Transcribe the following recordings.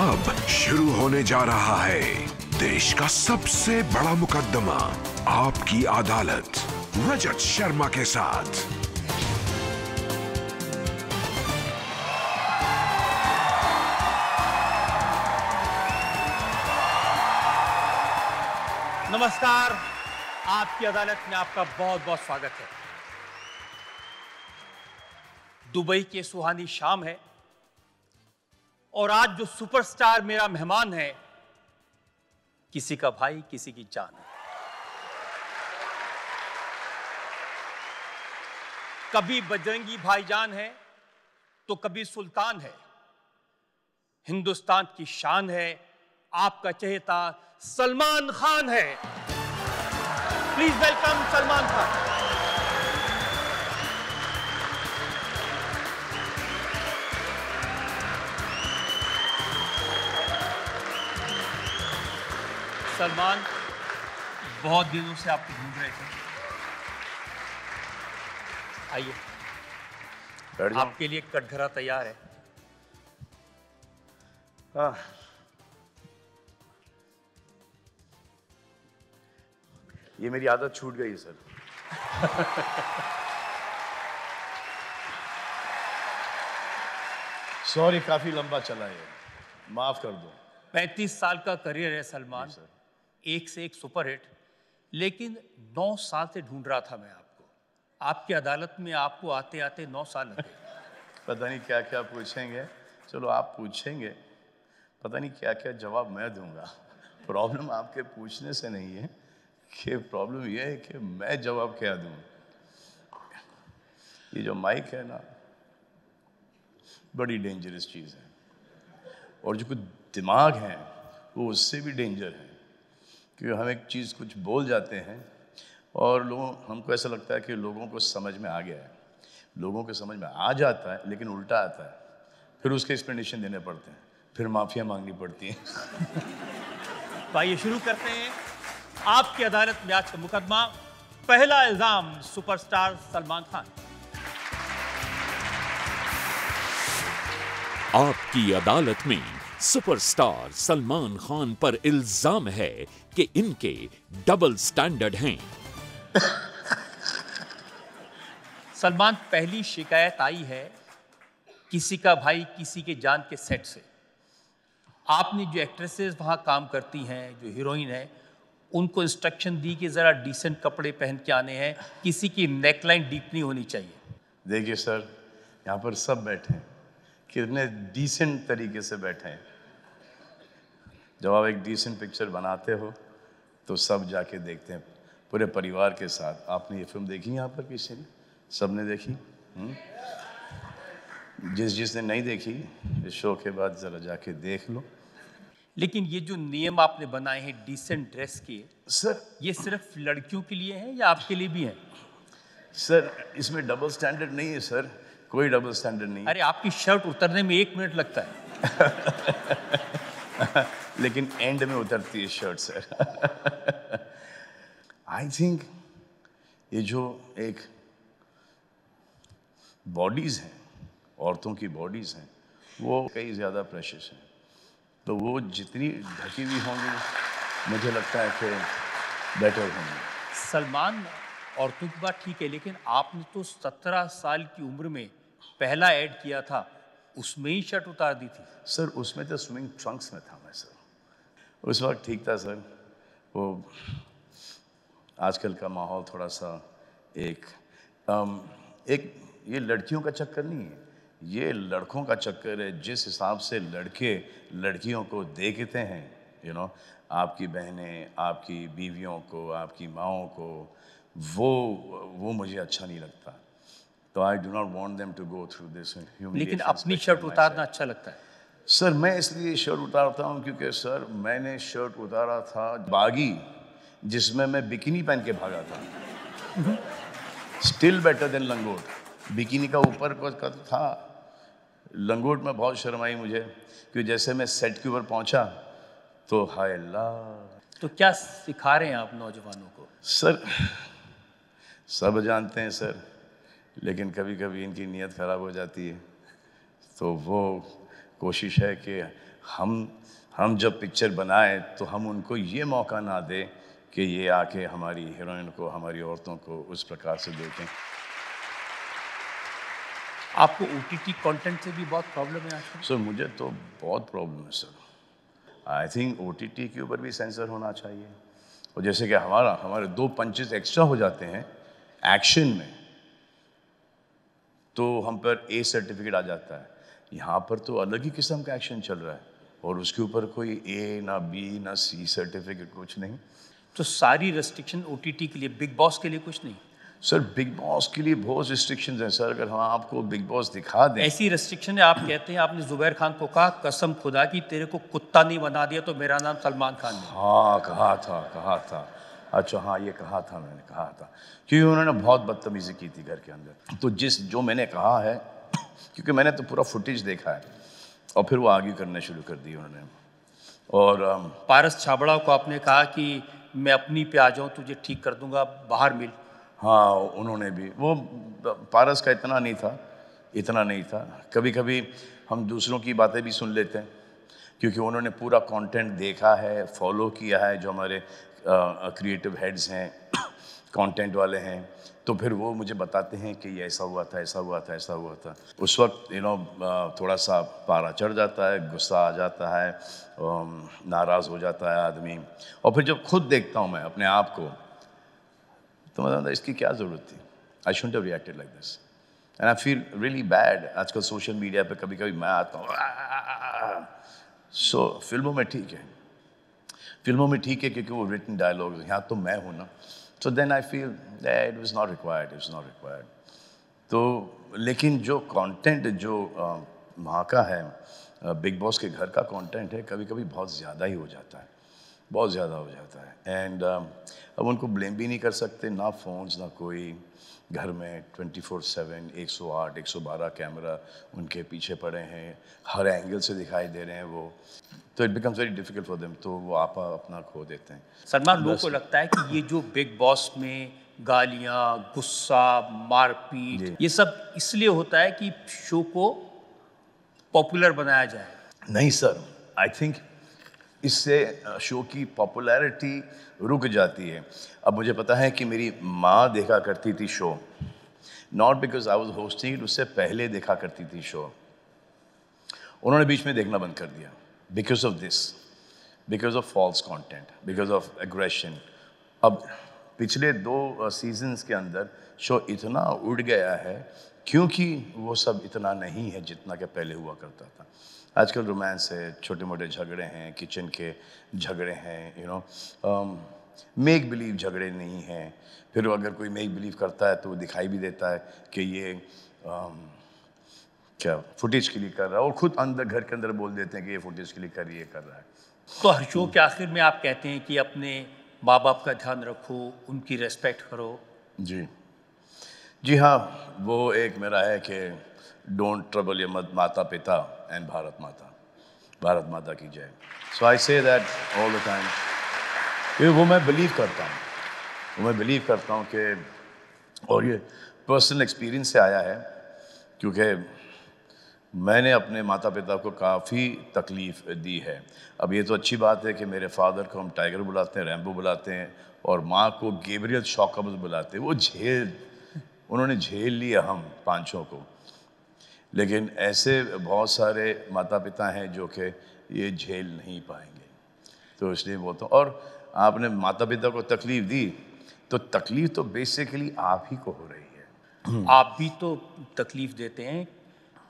अब शुरू होने जा रहा है देश का सबसे बड़ा मुकदमा आपकी अदालत रजत शर्मा के साथ नमस्कार आपकी अदालत में आपका बहुत बहुत स्वागत है दुबई के सुहानी शाम है और आज जो सुपरस्टार मेरा मेहमान है किसी का भाई किसी की जान है कभी बजरंगी भाईजान है तो कभी सुल्तान है हिंदुस्तान की शान है आपका चेहता सलमान खान है प्लीज वेलकम सलमान खान सलमान बहुत दिनों से आपको ढूंढ रहे थे आइए आपके लिए कटघरा तैयार है आ, हाँ। ये मेरी आदत छूट गई है सर सॉरी काफी लंबा चला है माफ कर दो पैंतीस साल का करियर है सलमान सर एक से एक सुपरहिट लेकिन नौ साल से ढूंढ रहा था मैं आपको आपकी अदालत में आपको आते आते नौ साल लगे पता नहीं क्या क्या पूछेंगे चलो आप पूछेंगे पता नहीं क्या क्या जवाब मैं दूंगा प्रॉब्लम आपके पूछने से नहीं है कि प्रॉब्लम यह है कि मैं जवाब क्या दूँ ये जो माइक है ना बड़ी डेंजरस चीज़ है और जो कुछ दिमाग है वो उससे भी डेंजर है कि हम एक चीज़ कुछ बोल जाते हैं और लोगों हमको ऐसा लगता है कि लोगों को समझ में आ गया है लोगों को समझ में आ जाता है लेकिन उल्टा आता है फिर उसके एक्सप्लेनेशन देने पड़ते हैं फिर माफ़िया मांगनी पड़ती है भाई शुरू करते हैं आपकी अदालत में आज का मुकदमा पहला इल्ज़ाम सुपरस्टार सलमान खान आपकी अदालत में सुपरस्टार सलमान खान पर इल्जाम है कि इनके डबल स्टैंडर्ड हैं सलमान पहली शिकायत आई है किसी का भाई किसी के जान के सेट से आपने जो एक्ट्रेसेस वहाँ काम करती हैं जो हीरोइन है उनको इंस्ट्रक्शन दी कि ज़रा डिसेंट कपड़े पहन के आने हैं किसी की नेकलाइन डीप नहीं होनी चाहिए देखिए सर यहाँ पर सब बैठे हैं कितने डिसेंट तरीके से बैठे हैं जब आप एक डिसेंट पिक्चर बनाते हो तो सब जाके देखते हैं पूरे परिवार के साथ आपने ये फिल्म देखी यहाँ पर किसी ने सब ने देखी हुँ? हम्म। जिस जिसने नहीं देखी इस शो के बाद ज़रा जाके देख लो लेकिन ये जो नियम आपने बनाए हैं डिसेंट ड्रेस के सर ये सिर्फ लड़कियों के लिए है या आपके लिए भी है सर इसमें डबल स्टैंडर्ड नहीं है सर कोई डबल स्टैंडर्ड नहीं अरे आपकी शर्ट उतरने में एक मिनट लगता है लेकिन एंड में उतरती है शर्ट सर आई थिंक ये जो एक बॉडीज़ हैं औरतों की बॉडीज़ हैं वो कई ज़्यादा प्रेशस हैं तो वो जितनी ढकी हुई होंगी मुझे लगता है कि बेटर होंगी सलमान औरतों की बात ठीक है लेकिन आपने तो सत्रह साल की उम्र में पहला ऐड किया था उसमें ही शर्ट उतार दी थी सर उसमें तो स्विमिंग ट्रंक्स में था उस वक्त ठीक था सर वो आजकल का माहौल थोड़ा सा एक आम, एक ये लड़कियों का चक्कर नहीं है ये लड़कों का चक्कर है जिस हिसाब से लड़के लड़कियों को देखते हैं यू नो आपकी बहनें आपकी बीवियों को आपकी माओं को वो वो मुझे अच्छा नहीं लगता तो I do not want them to go through this लेकिन अपनी शर्ट उतारना अच्छा लगता है सर मैं इसलिए शर्ट उतारता हूँ क्योंकि सर मैंने शर्ट उतारा था बागी जिसमें मैं बिकिनी पहन के भागा था स्टिल बेटर देन लंगोट बिकिनी का ऊपर का था लंगोट में बहुत शर्म आई मुझे क्योंकि जैसे मैं सेट के ऊपर पहुंचा तो हाय अल्लाह तो क्या सिखा रहे हैं आप नौजवानों को सर सब जानते हैं सर लेकिन कभी कभी इनकी नीयत ख़राब हो जाती है तो वो कोशिश है कि हम हम जब पिक्चर बनाए तो हम उनको ये मौका ना दें कि ये आके हमारी हीरोइन को हमारी औरतों को उस प्रकार से देखें आपको ओ टी टी कॉन्टेंट से भी बहुत प्रॉब्लम है सर मुझे तो बहुत प्रॉब्लम है sir I think O T T के ऊपर भी सेंसर होना चाहिए और जैसे कि हमारा हमारे दो पंचेस एक्स्ट्रा हो जाते हैं एक्शन में तो हम पर ए सर्टिफिकेट आ जाता है यहाँ पर तो अलग ही किस्म का एक्शन चल रहा है और उसके ऊपर कोई ए ना बी ना सी सर्टिफिकेट कुछ नहीं तो सारी रेस्ट्रिक्शन ओ के लिए बिग बॉस के लिए कुछ नहीं सर बिग बॉस के लिए बहुत रिस्ट्रिक्शन हैं सर अगर हम आपको बिग बॉस दिखा दें ऐसी रिस्ट्रिक्शन है आप कहते हैं आपने जुबैर खान को कहा कसम खुदा की तेरे को कुत्ता नहीं बना दिया तो मेरा नाम सलमान खान है हाँ कहा था कहा था अच्छा हाँ ये कहा था मैंने कहा था क्योंकि उन्होंने बहुत बदतमीज़ी की थी घर के अंदर तो जिस जो मैंने कहा है क्योंकि मैंने तो पूरा फुटेज देखा है और फिर वो आगे करना शुरू कर दी उन्होंने और पारस छाबड़ा को आपने कहा कि मैं अपनी पे आ जाऊँ तुझे ठीक कर दूंगा बाहर मिल हाँ उन्होंने भी वो पारस का इतना नहीं था इतना नहीं था कभी कभी हम दूसरों की बातें भी सुन लेते हैं क्योंकि उन्होंने पूरा कंटेंट देखा है फॉलो किया है जो हमारे क्रिएटिव हेड्स हैं कंटेंट वाले हैं तो फिर वो मुझे बताते हैं कि ये ऐसा हुआ था ऐसा हुआ था ऐसा हुआ था उस वक्त यू नो थोड़ा सा पारा चढ़ जाता है गुस्सा आ जाता है नाराज़ हो जाता है आदमी और फिर जब खुद देखता हूँ मैं अपने आप को तो मतलब इसकी क्या ज़रूरत थी I should have reacted like this and I feel really bad आजकल सोशल मीडिया पे कभी कभी मैं आता हूँ सो फिल्मों में ठीक है फिल्मों में ठीक है क्योंकि वो रिटन डायलॉग यहाँ तो मैं हूँ ना so then I feel it was not required it not required तो लेकिन जो कंटेंट जो वहाँ का है बिग बॉस के घर का कंटेंट है कभी कभी बहुत ज़्यादा ही हो जाता है बहुत ज़्यादा हो जाता है एंड अब उनको ब्लेम भी नहीं कर सकते ना फ़ोन्स ना कोई घर में 24 सेवन 108 112 कैमरा उनके पीछे पड़े हैं हर एंगल से दिखाई दे रहे हैं वो तो it becomes very difficult for them तो वो आप अपना खो देते हैं सलमान लोगों को लगता है कि ये जो बिग बॉस में गालियाँ गुस्सा मारपीट ये सब इसलिए होता है कि शो को पॉपुलर बनाया जाए नहीं सर आई थिंक इससे शो की पॉपुलैरिटी रुक जाती है अब मुझे पता है कि मेरी माँ देखा करती थी show not because I was hosting उससे पहले देखा करती थी शो उन्होंने बीच में देखना बंद कर दिया because of this because of false content because of aggression अब पिछले दो सीजन्स के अंदर शो इतना उड़ गया है क्योंकि वो सब इतना नहीं है जितना के पहले हुआ करता था आजकल रोमांस है छोटे मोटे झगड़े हैं किचन के झगड़े हैं यू नो मेक बिलीव झगड़े नहीं हैं फिर अगर कोई मेक बिलीव करता है तो वो दिखाई भी देता है कि ये um, क्या फुटेज के लिए कर रहा है और खुद अंदर घर के अंदर बोल देते हैं कि ये फुटेज के लिए कर ये कर रहा है तो हर शो के आखिर में आप कहते हैं कि अपने माँ बाप का ध्यान रखो उनकी रेस्पेक्ट करो जी जी हाँ वो एक मेरा है कि डोंट ट्रबल मत माता पिता एंड भारत माता भारत माता की जय सो आई say that all the time वो मैं बिलीव करता हूँ वो मैं बिलीव करता हूँ कि और ये पर्सनल एक्सपीरियंस से आया है क्योंकि मैंने अपने माता पिता को काफ़ी तकलीफ़ दी है अब ये तो अच्छी बात है कि मेरे फादर को हम टाइगर बुलाते हैं रैम्बो बुलाते हैं और माँ को गेबरियल शॉकम्स बुलाते हैं वो झेल उन्होंने झेल लिया हम पांचों को लेकिन ऐसे बहुत सारे माता पिता हैं जो कि ये झेल नहीं पाएंगे तो इसलिए बोलता तो, हूँ और आपने माता पिता को तकलीफ़ दी तो तकलीफ़ तो बेसिकली आप ही को हो रही है आप भी तो तकलीफ़ देते हैं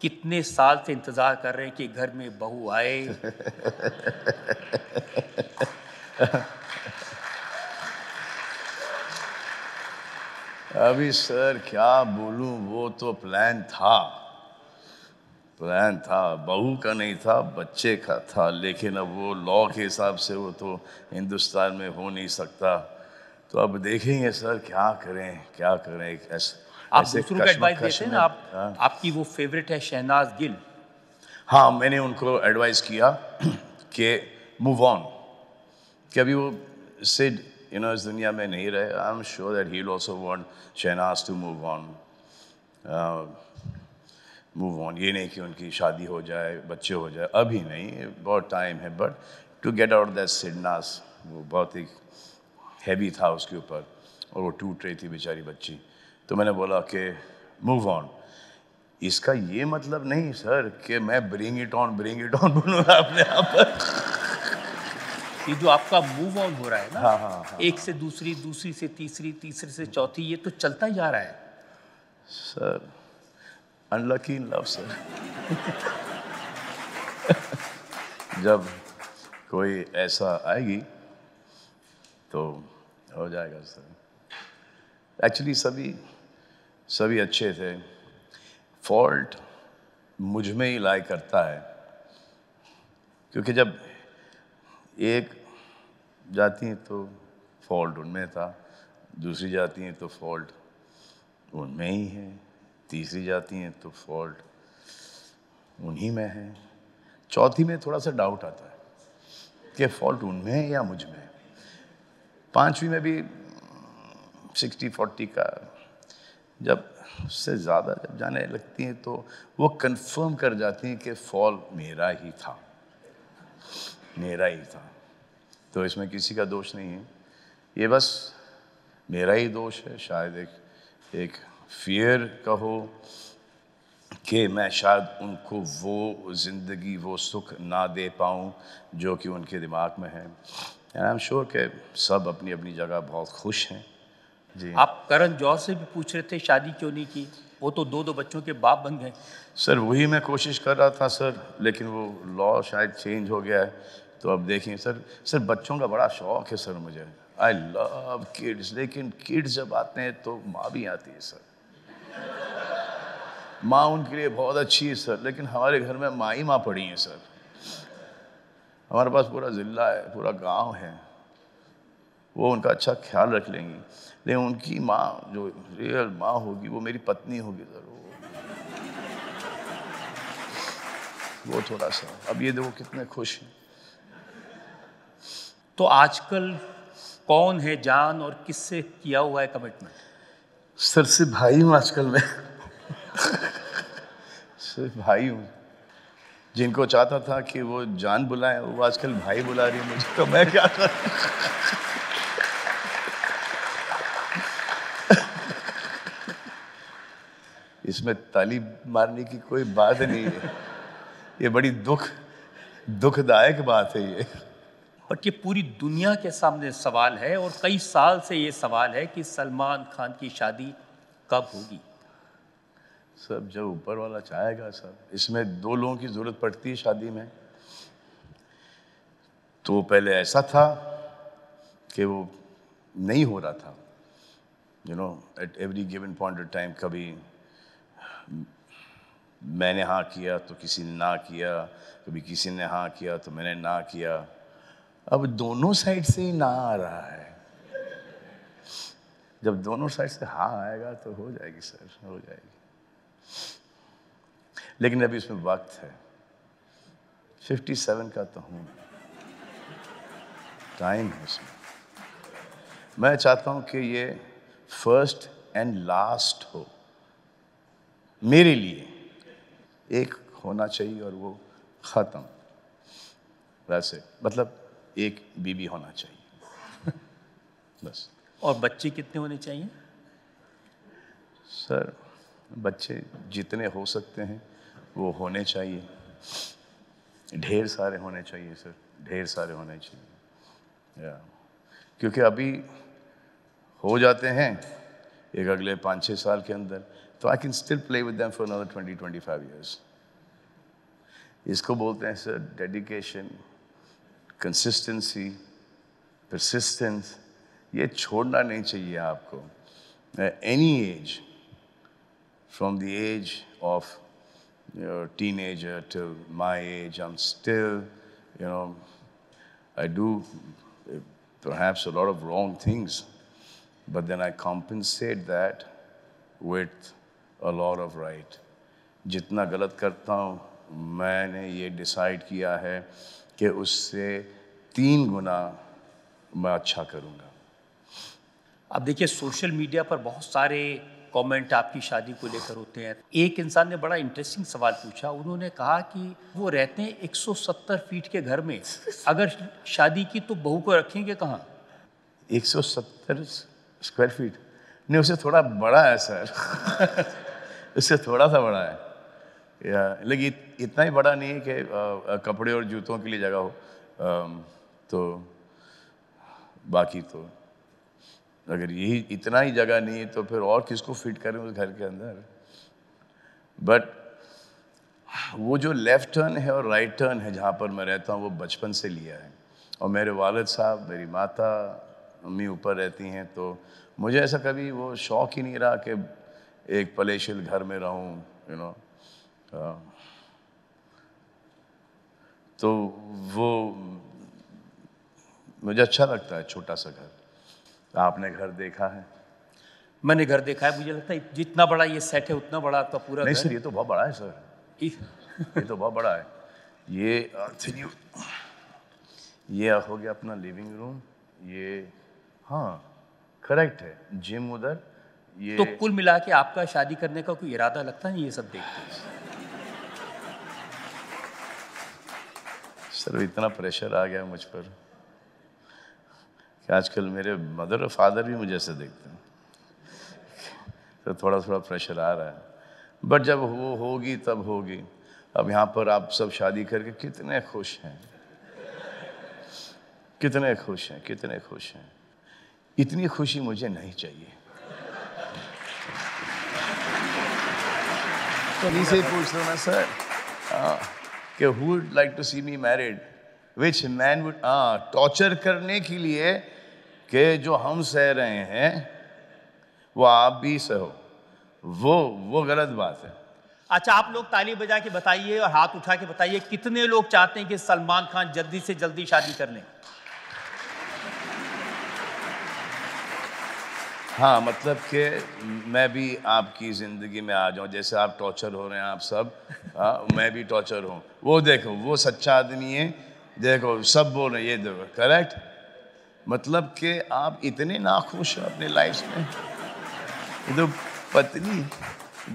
कितने साल से इंतज़ार कर रहे हैं कि घर में बहू आए अभी सर क्या बोलूं वो तो प्लान था प्लान था बहू का नहीं था बच्चे का था लेकिन अब वो लॉ के हिसाब से वो तो हिंदुस्तान में हो नहीं सकता तो अब देखेंगे सर क्या करें क्या करें ऐसा आप दूसरों को एडवाइस देते हैं ना आप हाँ। आपकी वो फेवरेट है शहनाज गिल हाँ मैंने उनको एडवाइस किया कि मूव ऑन कि अभी वो सिड यू नो इस दुनिया में नहीं रहे I am sure that he also want Shehnaaz to move on move on ये नहीं कि उनकी शादी हो जाए बच्चे हो जाए अभी नहीं बहुत टाइम है but to get out that sadness वो बहुत ही हैवी था उसके ऊपर और वो टूट रही थी बेचारी बच्ची तो मैंने बोला कि मूव ऑन इसका ये मतलब नहीं सर कि मैं bring it on bring it on बोलूँगा अपने आप पर ये जो आपका मूव ऑन हो रहा है ना हाँ, हाँ, हाँ, एक से दूसरी दूसरी से तीसरी तीसरी से चौथी ये तो चलता ही जा रहा है sir unlucky in love sir जब कोई ऐसा आएगी तो हो जाएगा सर एक्चुअली सभी सभी अच्छे थे फॉल्ट मुझ में ही लाई करता है क्योंकि जब एक जाती हैं तो फॉल्ट उनमें था दूसरी जाती हैं तो फॉल्ट उनमें ही है तीसरी जाती हैं तो फॉल्ट उन्हीं में है चौथी में थोड़ा सा डाउट आता है कि फॉल्ट उनमें है या मुझ में पांचवी में भी सिक्सटी फोर्टी का जब उससे ज़्यादा जब जाने लगती हैं तो वो कंफर्म कर जाती हैं कि फॉल मेरा ही था मेरा ही था तो इसमें किसी का दोष नहीं है ये बस मेरा ही दोष है शायद एक एक फियर कहो कि मैं शायद उनको वो ज़िंदगी वो सुख ना दे पाऊँ जो कि उनके दिमाग में है आई एम श्योर के सब अपनी अपनी जगह बहुत खुश हैं आप करण जौहर से भी पूछ रहे थे शादी क्यों नहीं की वो तो दो दो बच्चों के बाप बन गए सर वही मैं कोशिश कर रहा था सर लेकिन वो लॉ शायद चेंज हो गया है तो अब देखिए सर सर बच्चों का बड़ा शौक है सर मुझे आई लव किड्स लेकिन किड्स जब आते हैं तो माँ भी आती है सर माँ उनके लिए बहुत अच्छी है सर लेकिन हमारे घर में माँ ही माँ पड़ी हैं सर हमारे पास पूरा ज़िला है पूरा गांव है वो उनका अच्छा ख्याल रख लेंगी लेकिन उनकी माँ जो रियल माँ होगी वो मेरी पत्नी होगी ज़रूर वो थोड़ा सा अब ये देखो कितने खुश हैं तो आजकल कौन है जान और किससे किया हुआ है कमिटमेंट सर से भाई हूँ आजकल मैं सिर्फ भाई हूँ जिनको चाहता था कि वो जान बुलाए वो आजकल भाई बुला रही है मुझे तो मैं क्या कर इसमें ताली मारने की कोई बात नहीं है ये बड़ी दुख दुखदायक बात है ये बट ये पूरी दुनिया के सामने सवाल है और कई साल से ये सवाल है कि सलमान खान की शादी कब होगी सब जब ऊपर वाला चाहेगा सब इसमें दो लोगों की ज़रूरत पड़ती है शादी में तो पहले ऐसा था कि वो नहीं हो रहा था you know at every given point of time कभी मैंने हाँ किया तो किसी ने ना किया कभी किसी ने हाँ किया तो मैंने ना किया अब दोनों साइड से ही ना आ रहा है जब दोनों साइड से हाँ आएगा तो हो जाएगी सर हो जाएगी लेकिन अभी उसमें वक्त है 57 का तो हूँ टाइम है उसमें मैं चाहता हूँ कि ये फर्स्ट एंड लास्ट हो मेरे लिए एक होना चाहिए और वो ख़त्म वैसे मतलब एक बीबी होना चाहिए बस और बच्चे कितने होने चाहिए सर बच्चे जितने हो सकते हैं वो होने चाहिए ढेर सारे होने चाहिए सर ढेर सारे होने चाहिए या क्योंकि अभी हो जाते हैं एक अगले पाँच छः साल के अंदर तो I can still play with them for another 20 25 years इसको बोलते हैं sir dedication consistency persistence. Ye chhodna nahi chahiye aapko. Any age, from the age of you teenager till my age, I'm still, you know, I do eh, perhaps a lot of wrong things, but then I compensate that with a lot of right जितना गलत करता हूँ मैंने ये decide किया है कि उससे तीन गुना मैं अच्छा करूँगा अब देखिए सोशल मीडिया पर बहुत सारे कमेंट आपकी शादी को लेकर होते हैं एक इंसान ने बड़ा इंटरेस्टिंग सवाल पूछा उन्होंने कहा कि वो रहते हैं 170 फीट के घर में अगर शादी की तो बहू को रखेंगे कहाँ 170 स्क्वायर फीट नहीं उसे थोड़ा बड़ा है सर इससे थोड़ा सा बड़ा है या लेकिन इतना ही बड़ा नहीं है कि कपड़े और जूतों के लिए जगह हो आ, तो बाकी तो अगर यही इतना ही जगह नहीं है तो फिर और किसको फिट करें उस घर के अंदर बट वो जो लेफ़्ट टर्न है और राइट right टर्न है जहाँ पर मैं रहता हूँ वो बचपन से लिया है और मेरे वालद साहब मेरी माता मम्मी ऊपर रहती हैं तो मुझे ऐसा कभी वो शौक़ ही नहीं रहा कि एक पलेशिल घर में रहूं यू you नो know, हाँ। तो वो मुझे अच्छा लगता है छोटा सा घर आपने घर देखा है मैंने घर देखा है मुझे लगता है जितना बड़ा ये सेट है उतना बड़ा आपका पूरा नहीं सर ये तो बहुत बड़ा है सर ये तो बहुत बड़ा है ये ये हो गया अपना लिविंग रूम ये हाँ करेक्ट है जिम उधर तो कुल मिला के आपका शादी करने का कोई इरादा लगता नहीं ये सब देखते सर इतना प्रेशर आ गया मुझ पर कि आजकल मेरे मदर और फादर भी मुझे ऐसे देखते हैं तो थोड़ा थोड़ा प्रेशर आ रहा है बट जब वो होगी तब होगी अब यहाँ पर आप सब शादी करके कितने खुश हैं कितने खुश हैं कितने खुश हैं इतनी खुशी मुझे नहीं चाहिए इन्हीं से पूछ रहा ना सर कि who would like to see me married which man would torture करने के लिए कि जो हम सह रहे हैं वो आप भी सहो वो वो गलत बात है अच्छा आप लोग ताली बजा के बताइए और हाथ उठा के बताइए कितने लोग चाहते हैं कि सलमान खान जल्दी से जल्दी शादी कर लें हाँ मतलब कि मैं भी आपकी ज़िंदगी में आ जाऊँ जैसे आप टॉर्चर हो रहे हैं आप सब हाँ मैं भी टॉर्चर हूँ वो देखो वो सच्चा आदमी है देखो सब बोल रहे ये देखो करेक्ट मतलब कि आप इतने नाखुश हो अपने लाइफ में तो पत्नी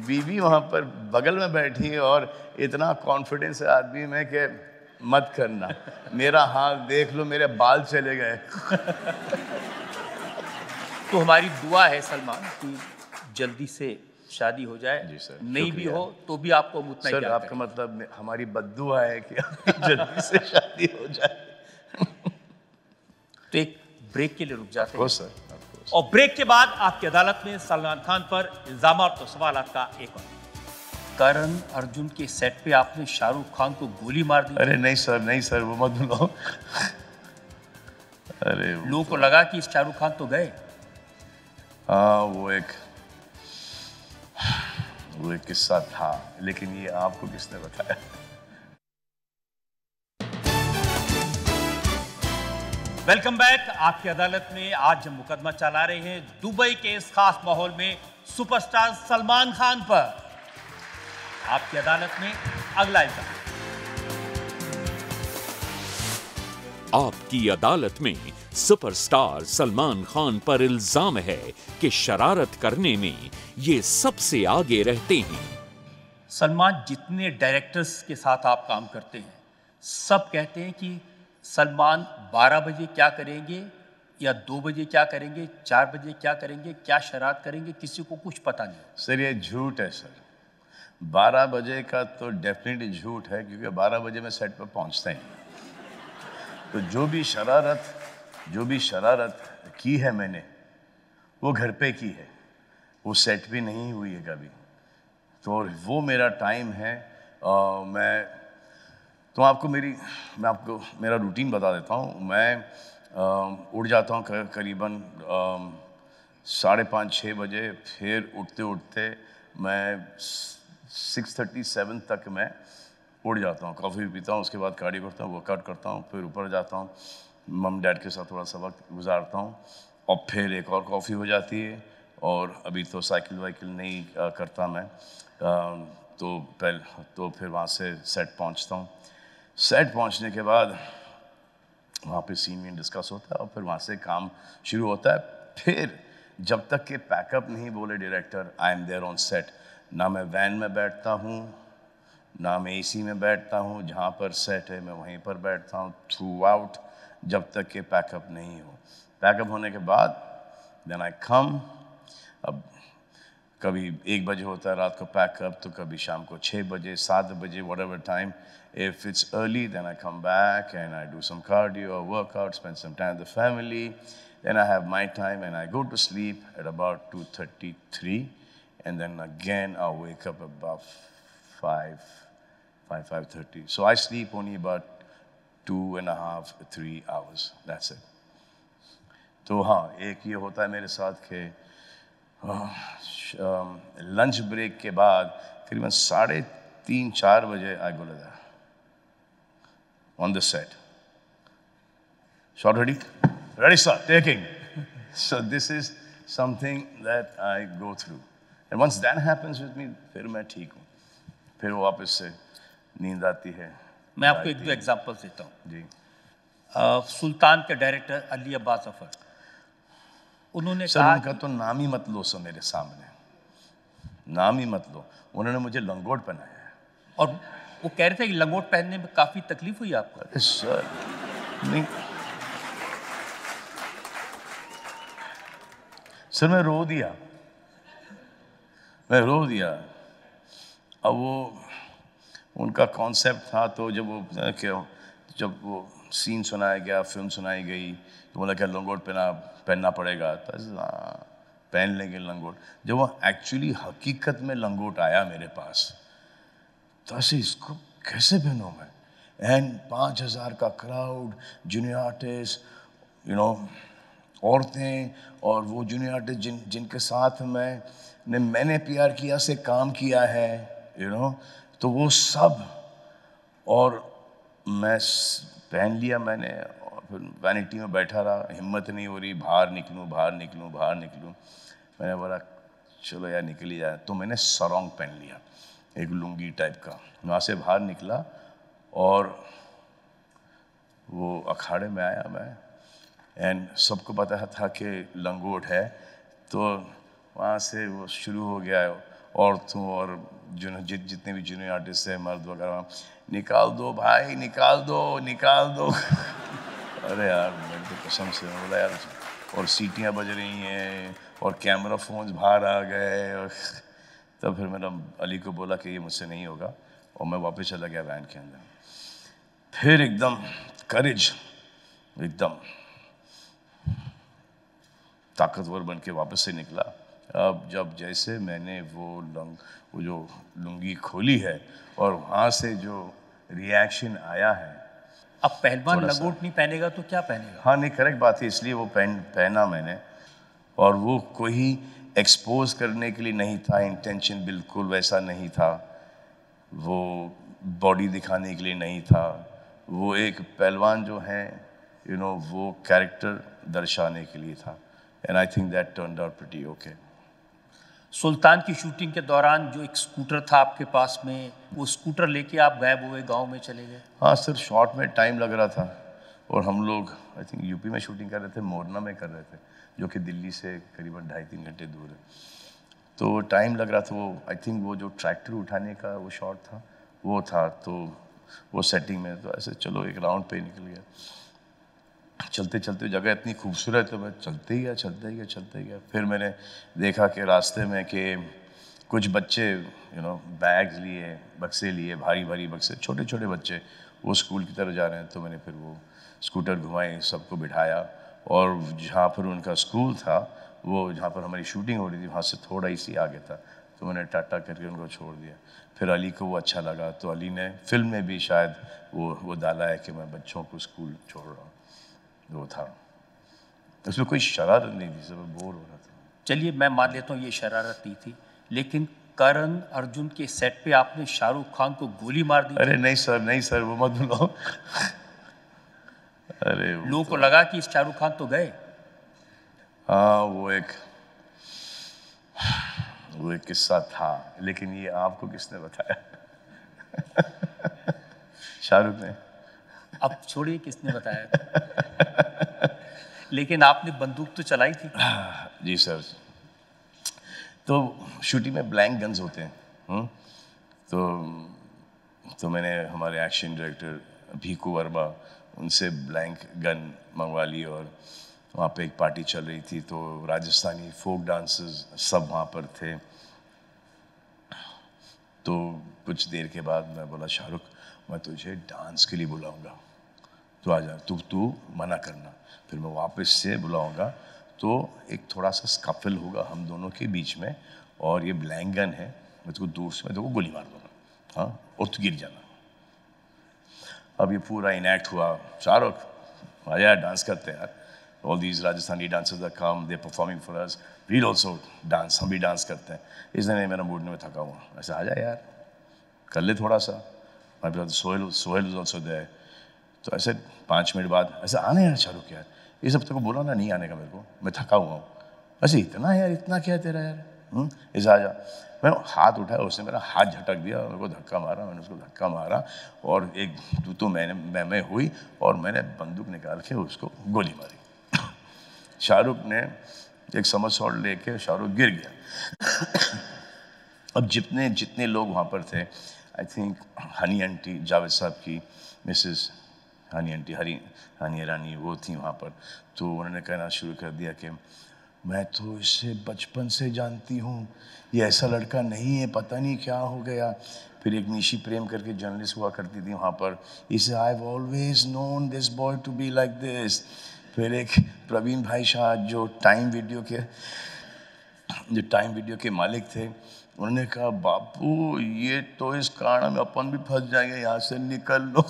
बीवी वहाँ पर बगल में बैठी है और इतना कॉन्फिडेंस है आदमी में कि मत करना मेरा हाथ देख लो मेरे बाल चले गए तो हमारी दुआ है सलमान कि जल्दी से शादी हो जाए जी सर नहीं भी हो तो भी आपको हम उतना सर आपका मतलब हमारी बदुआ है कि जल्दी से शादी हो जाए तो एक ब्रेक के लिए रुक जाते हैं सर और ब्रेक के बाद आपकी अदालत में सलमान खान पर इल्जाम और तो सवाल का एक और करण अर्जुन के सेट पे आपने शाहरुख खान को गोली मार दी अरे नहीं सर नहीं सर वो मत बोलो अरे लोगों को लगा कि शाहरुख खान तो गए हाँ वो एक वो एक किस्सा था लेकिन ये आपको किसने बताया वेलकम बैक आपकी अदालत में आज हम मुकदमा चला रहे हैं दुबई के इस खास माहौल में सुपरस्टार सलमान खान पर आपकी अदालत में अगला इल्जाम आपकी अदालत में सुपरस्टार सलमान खान पर इल्जाम है कि शरारत करने में ये सबसे आगे रहते हैं सलमान जितने डायरेक्टर्स के साथ आप काम करते हैं सब कहते हैं कि सलमान 12 बजे क्या करेंगे या दो बजे क्या करेंगे चार बजे क्या करेंगे क्या शरारत करेंगे किसी को कुछ पता नहीं सर ये झूठ है सर बारह बजे का तो डेफिनेटली झूठ है क्योंकि बारह बजे में सेट पर पहुंचते हैं तो जो भी शरारत जो भी शरारत की है मैंने वो घर पे की है वो सेट भी नहीं हुई है कभी तो वो मेरा टाइम है आ, मैं तो आपको मेरी मैं आपको मेरा रूटीन बता देता हूँ मैं आ, उड़ जाता हूँ कर, करीबन साढ़े पाँच छः बजे फिर उठते उठते मैं सिक्स थर्टी सेवन तक मैं उड़ जाता हूँ कॉफ़ी पीता हूँ उसके बाद गाड़ी करता हूँ वर्कआउट करता हूँ फिर ऊपर जाता हूँ मम डैड के साथ थोड़ा सा वक्त गुजारता हूँ और फिर एक और कॉफ़ी हो जाती है और अभी तो साइकिल वाइकिल नहीं करता मैं तो पहले तो फिर वहाँ से सेट पहुँचता हूँ सेट पहुँचने के बाद वहाँ पे सीन वीन डिस्कस होता है और फिर वहाँ से काम शुरू होता है फिर जब तक के पैकअप नहीं बोले director I am there on set ना मैं वैन में बैठता हूँ ना मैं एसी में बैठता हूँ जहाँ पर सेट है मैं वहीं पर बैठता हूँ थ्रू आउट जब तक के पैकअप नहीं हो पैकअप होने के बाद देन आई कम अब कभी एक बजे होता है रात को पैकअप तो कभी शाम को छः बजे सात बजे whatever time if it's early then I come back and I do some cardio workout spend some time the family then I have my time and I go to sleep at about two thirty three and then again I wake up about five five five thirty so I sleep only about two and half three hours that's it तो हाँ एक ये होता है मेरे साथ के lunch break के बाद करीबन साढ़े तीन चार बजे आई गो लगा on the set shot ready ready sir taking so this is something that I go through and once that happens with me फिर मैं ठीक हूँ फिर वापस से नींद आती है मैं आपको एक दो एग्जाम्पल देता हूँ जी सुल्तान के डायरेक्टर अली अब्बास अफर उन्होंने कहा का तो नाम ही मत लो सो मेरे सामने नाम ही मत लो उन्होंने मुझे लंगोट पहनाया और वो कह रहे थे कि लंगोट पहनने में काफ़ी तकलीफ हुई आपको सर नहीं सर मैं रो दिया मैं रो दिया अब वो उनका कॉन्सेप्ट था तो जब वो जब वो सीन सुनाया गया फिल्म सुनाई गई तो बोला क्या लंगोट पहना पहनना पड़ेगा तो हाँ, पहन लेंगे लंगोट जब वो एक्चुअली हकीकत में लंगोट आया मेरे पास तो ऐसे इसको कैसे पहनू मैं एंड पाँच हज़ार का crowd junior artist you know औरतें और वो जूनियर आर्टिस्ट जिन जिनके साथ मैं ने मैंने प्यार किया से काम किया है यू you नो know, तो वो सब और मैं पहन लिया मैंने और फिर वैनिटी में बैठा रहा हिम्मत नहीं हो रही बाहर निकलूँ बाहर निकलूँ बाहर निकलूँ मैंने बोला चलो यार निकल ही जाए तो मैंने सरोंग पहन लिया एक लुंगी टाइप का वहाँ से बाहर निकला और वो अखाड़े में आया मैं एंड सबको पता था कि लंगोट है तो वहाँ से वो शुरू हो गया है औरतों और जो जित जितने भी जूनियर आर्टिस्ट हैं मर्द वगैरह निकाल दो भाई निकाल दो निकाल दो अरे यार मैं तो कसम से बोला यार और सीटियाँ बज रही हैं और कैमरा फोन्स बाहर आ गए और तब फिर मैंने अली को बोला कि ये मुझसे नहीं होगा और मैं वापस चला गया वैन के अंदर फिर एकदम करेज एकदम ताकतवर बन के वापस से निकला अब जब जैसे मैंने वो लंग वो जो लुंगी खोली है और वहाँ से जो रिएक्शन आया है अब पहलवान लंगोट नहीं पहनेगा तो क्या पहनेगा हाँ नहीं करेक्ट बात है इसलिए वो पहन पहना मैंने और वो कोई एक्सपोज करने के लिए नहीं था इंटेंशन बिल्कुल वैसा नहीं था वो बॉडी दिखाने के लिए नहीं था वो एक पहलवान जो है यू नो वो कैरेक्टर दर्शाने के लिए था and I think that turn out pretty okay Sultan की शूटिंग के दौरान जो एक स्कूटर था आपके पास में वो स्कूटर लेके आप गायब हुए गांव में चले गए हाँ सर शॉट में टाइम लग रहा था और हम लोग आई थिंक यूपी में शूटिंग कर रहे थे मोरना में कर रहे थे जो कि दिल्ली से करीबन ढाई तीन घंटे दूर है तो टाइम लग रहा था वो आई थिंक वो जो ट्रैक्टर उठाने का वो शॉट था वो था तो वो सेटिंग में तो ऐसे चलो एक राउंड पे निकल गया चलते चलते जगह इतनी खूबसूरत तो मैं चलते ही गया चलते ही गया चलते ही गया फिर मैंने देखा कि रास्ते में कि कुछ बच्चे यू नो बैग लिए बक्से लिए भारी भारी बक्से छोटे छोटे बच्चे वो स्कूल की तरफ जा रहे हैं तो मैंने फिर वो स्कूटर घुमाए सबको बिठाया और जहाँ पर उनका स्कूल था वो जहाँ पर हमारी शूटिंग हो रही थी वहाँ से थोड़ा ही सी आगे था तो मैंने टाटा करके उनको छोड़ दिया फिर अली को वो अच्छा लगा तो अली ने फिल्म में भी शायद वो वो डाला है कि मैं बच्चों को स्कूल छोड़ रहा हूँ वो था उसमें कोई शरारत नहीं थी सब बोर हो रहा था चलिए मैं मान लेता हूँ ये शरारत नहीं थी लेकिन करण अर्जुन के सेट पे आपने शाहरुख खान को गोली मार दी अरे नहीं सर नहीं सर वो मत बोलो अरे लोगों को तो- लगा कि शाहरुख खान तो गए हाँ वो एक वो एक किस्सा था लेकिन ये आपको किसने बताया शाहरुख ने अब छोड़िए किसने बताया लेकिन आपने बंदूक तो चलाई थी हाँ, जी सर तो शूटिंग में ब्लैंक गन्स होते हैं हुँ? हम्म। तो तो मैंने हमारे एक्शन डायरेक्टर भीकू वर्मा उनसे ब्लैंक गन मंगवा ली और वहाँ पे एक पार्टी चल रही थी तो राजस्थानी फोक डांसर्स सब वहाँ पर थे तो कुछ देर के बाद मैं बोला शाहरुख मैं तुझे डांस के लिए बुलाऊंगा तो आ जा तू तू मना करना फिर मैं वापस से बुलाऊंगा तो एक थोड़ा सा स्कफल होगा हम दोनों के बीच में और ये ब्लैंगन है मैं तुमको दूर से मैं तुमको गोली मार दूंगा हाँ और तू गिर जाना अब ये पूरा इनैक्ट हुआ शाहरुख आया डांस करते हैं यार all these Rajasthani dancers the come they performing for us we also dance हम भी डांस करते हैं इसने दिन मेरा मूड में थका हुआ ऐसा आ जाए यार कर ले थोड़ा सा Sohail Sohail is also there तो ऐसे पाँच मिनट बाद ऐसे आने यार शाहरुख यार ये हफ्ते को बोला ना नहीं आने का मेरे को मैं थका हुआ हूँ वैसे इतना यार इतना क्या है तेरा यार ऐसे हम्म, आ जा मैं हाथ उठाया उसने मेरा हाथ झटक दिया मेरे को धक्का मारा मैंने उसको धक्का मारा और एक तू तो मैंने मैं मैं हुई और मैंने बंदूक निकाल के उसको गोली मारी शाहरुख ने एक समझ सॉल्ट लेके शाहरुख गिर गया अब जितने जितने लोग वहाँ पर थे I think Honey aunty Javed साहब की मिसेस हानी आंटी हरी हानी रानी वो थी वहाँ पर तो उन्होंने कहना शुरू कर दिया कि मैं तो इसे बचपन से जानती हूँ ये ऐसा लड़का नहीं है पता नहीं क्या हो गया फिर एक निशी प्रेम करके जर्नलिस्ट हुआ करती थी वहाँ पर इसे I always known this boy to be like this फिर एक प्रवीण भाई शाह जो टाइम वीडियो के जो टाइम वीडियो के मालिक थे उन्होंने कहा बापू ये तो इस कारण में अपन भी फंस जाएंगे यहाँ से निकल लो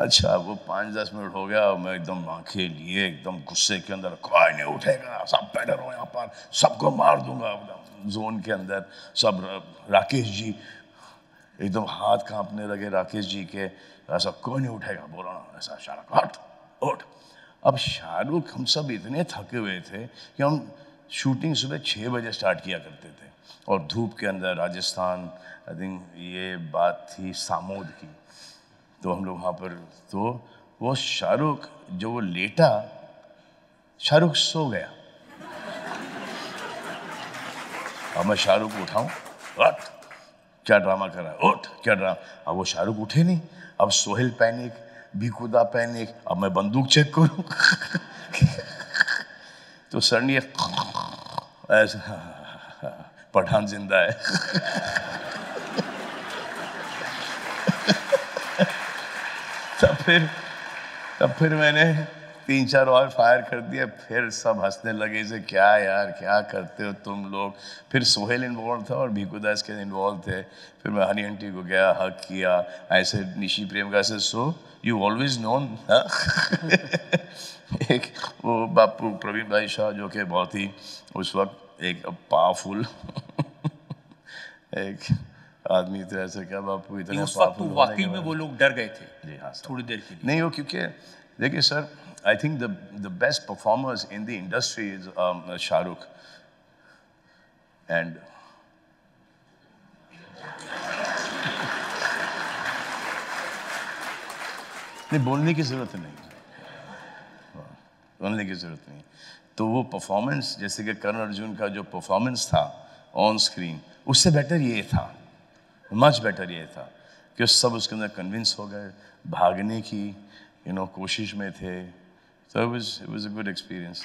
अच्छा वो पाँच दस मिनट हो गया मैं एकदम आंखें लिए एकदम गुस्से के अंदर कोई नहीं उठेगा सब बैठे रहो यहाँ पर सबको मार दूंगा एकदम जोन के अंदर सब राकेश जी एकदम हाथ कांपने लगे राकेश जी के ऐसा कोई नहीं उठेगा बोला ना ऐसा शाहरुख उठ उठ अब शाहरुख हम सब इतने थके हुए थे कि हम शूटिंग सुबह छः बजे स्टार्ट किया करते थे और धूप के अंदर राजस्थान आई थिंक ये बात थी सामोद की तो हम लोग वहाँ पर तो वो शाहरुख जो वो लेटा शाहरुख सो गया अब मैं शाहरुख को उठाऊँ उठ क्या ड्रामा कर रहा है उठ क्या ड्रामा अब वो शाहरुख उठे नहीं अब सोहेल पैनिक भिकुदा पैनिक अब मैं बंदूक चेक करूँ तो सर ने ऐसा पठान जिंदा है फिर तब फिर मैंने तीन चार और फायर कर दिया फिर सब हंसने लगे से क्या यार क्या करते हो तुम लोग फिर सोहेल इन्वॉल्व था और भीकूदास के इन्वॉल्व थे फिर मैं हनी आंटी को गया हक किया ऐसे निशी प्रेम का से सो यू ऑलवेज नोन एक वो बापू प्रवीण भाई शाह जो कि बहुत ही उस वक्त एक पावरफुल एक आदमी तो ऐसे क्या बापू इतने उस वक्त तो वाकई में वो लोग डर गए थे जी हाँ थोड़ी देर के लिए नहीं वो क्योंकि देखिए sir I think the best performers in the industry is Shahrukh and नहीं बोलने की ज़रूरत नहीं हाँ, बोलने की ज़रूरत नहीं तो वो परफॉर्मेंस जैसे कि कर्ण अर्जुन का जो परफॉर्मेंस था ऑन स्क्रीन उससे बेटर ये था मच बेटर ये था कि सब उसके अंदर कन्विंस हो गए भागने की यू नो कोशिश में थे so it was a good experience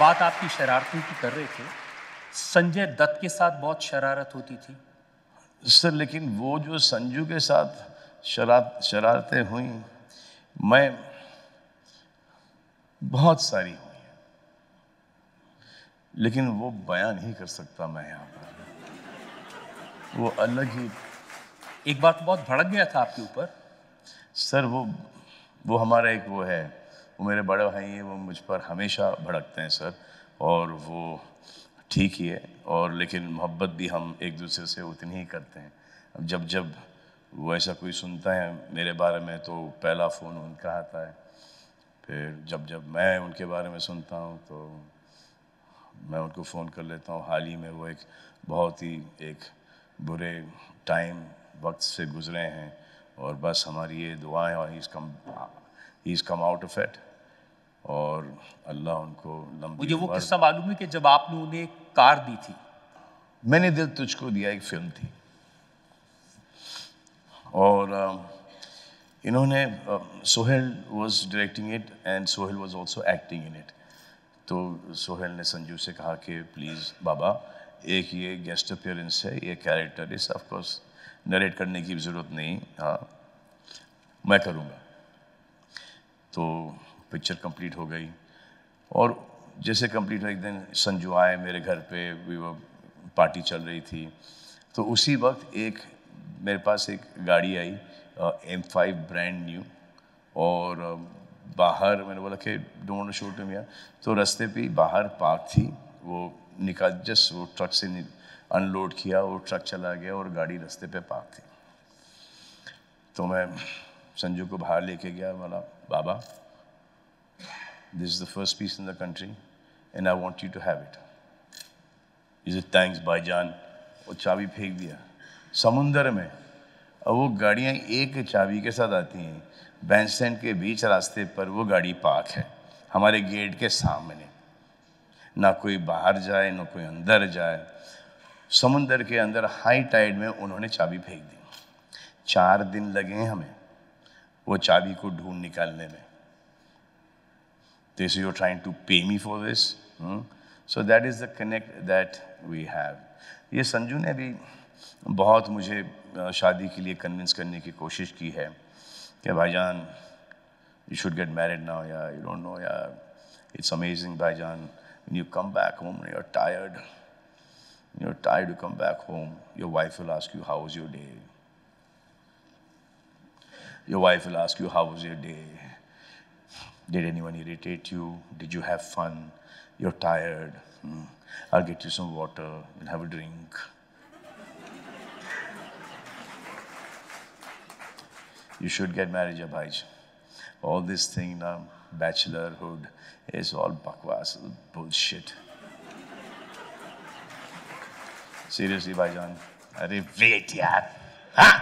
बात आपकी शरारती की कर रहे थे संजय दत्त के साथ बहुत शरारत होती थी सर लेकिन वो जो संजू के साथ शरारत शरारतें हुई मैं बहुत सारी लेकिन वो बयान नहीं कर सकता मैं यहाँ पर वो अलग ही एक बात बहुत भड़क गया था आपके ऊपर सर वो वो हमारा एक वो है वो मेरे बड़े भाई हैं वो मुझ पर हमेशा भड़कते हैं सर और वो ठीक ही है और लेकिन मोहब्बत भी हम एक दूसरे से उतनी ही करते हैं अब जब जब वो ऐसा कोई सुनता है मेरे बारे में तो पहला फ़ोन उनका आता है फिर जब जब मैं उनके बारे में सुनता हूँ तो मैं उनको फ़ोन कर लेता हूँ हाल ही में वो एक बहुत ही एक बुरे टाइम वक्त से गुजरे हैं और बस हमारी ये दुआएं और इज़ कम इस कम आउट ऑफ इट और अल्लाह उनको लंबी मुझे वो किस्सा मालूम है कि जब आपने उन्हें कार दी थी मैंने दिल तुझको दिया एक फिल्म थी और um, इन्होंने Sohail was directing it and Sohail was also acting in it तो सोहेल ने संजू से कहा कि प्लीज़ बाबा एक ये गेस्ट अपियरेंस है ये कैरेक्टर इस ऑफकोर्स नरेट करने की ज़रूरत नहीं हाँ मैं करूँगा तो पिक्चर कंप्लीट हो गई और जैसे कंप्लीट हो एक दिन संजू आए मेरे घर पे वी वो पार्टी चल रही थी तो उसी वक्त एक मेरे पास एक गाड़ी आई एम फाइव ब्रांड न्यू और बाहर मैंने बोला कि डोंट शो टू मी तो रास्ते पे बाहर पार्क थी वो निकाल जस्ट वो ट्रक से अनलोड किया वो ट्रक चला गया और गाड़ी रास्ते पे पार्क थी तो मैं संजू को बाहर लेके गया बोला बाबा this is the first piece in the country and I want you to have it is it thanks बाई जान और चाबी फेंक दिया समुंदर में और वो गाड़ियाँ एक चाबी के साथ आती हैं बैंड स्टैंड के बीच रास्ते पर वो गाड़ी पार्क है हमारे गेट के सामने ना कोई बाहर जाए ना कोई अंदर जाए समुंदर के अंदर हाई टाइड में उन्होंने चाबी फेंक दी चार दिन लगे हमें वो चाबी को ढूंढ निकालने में this you trying to pay me for this so that is the connect that we have ये संजू ने भी बहुत मुझे शादी के लिए कन्विंस करने की कोशिश की है yeah, Bhaijan, you should get married now, yeah, you don't know, yeah. It's amazing, Bhaijan. When you come back home and you're tired, you're tired to come back home, your wife will ask you, how was your day? Your wife will ask you, how was your day? Did anyone irritate you? Did you have fun? You're tired. Hmm. I'll get you some water and have a drink. you should get married, Abhij. All this thing now, bachelorhood, is all bakwas, bullshit. Seriously, Bhajan. अरे wait, yaar. Huh?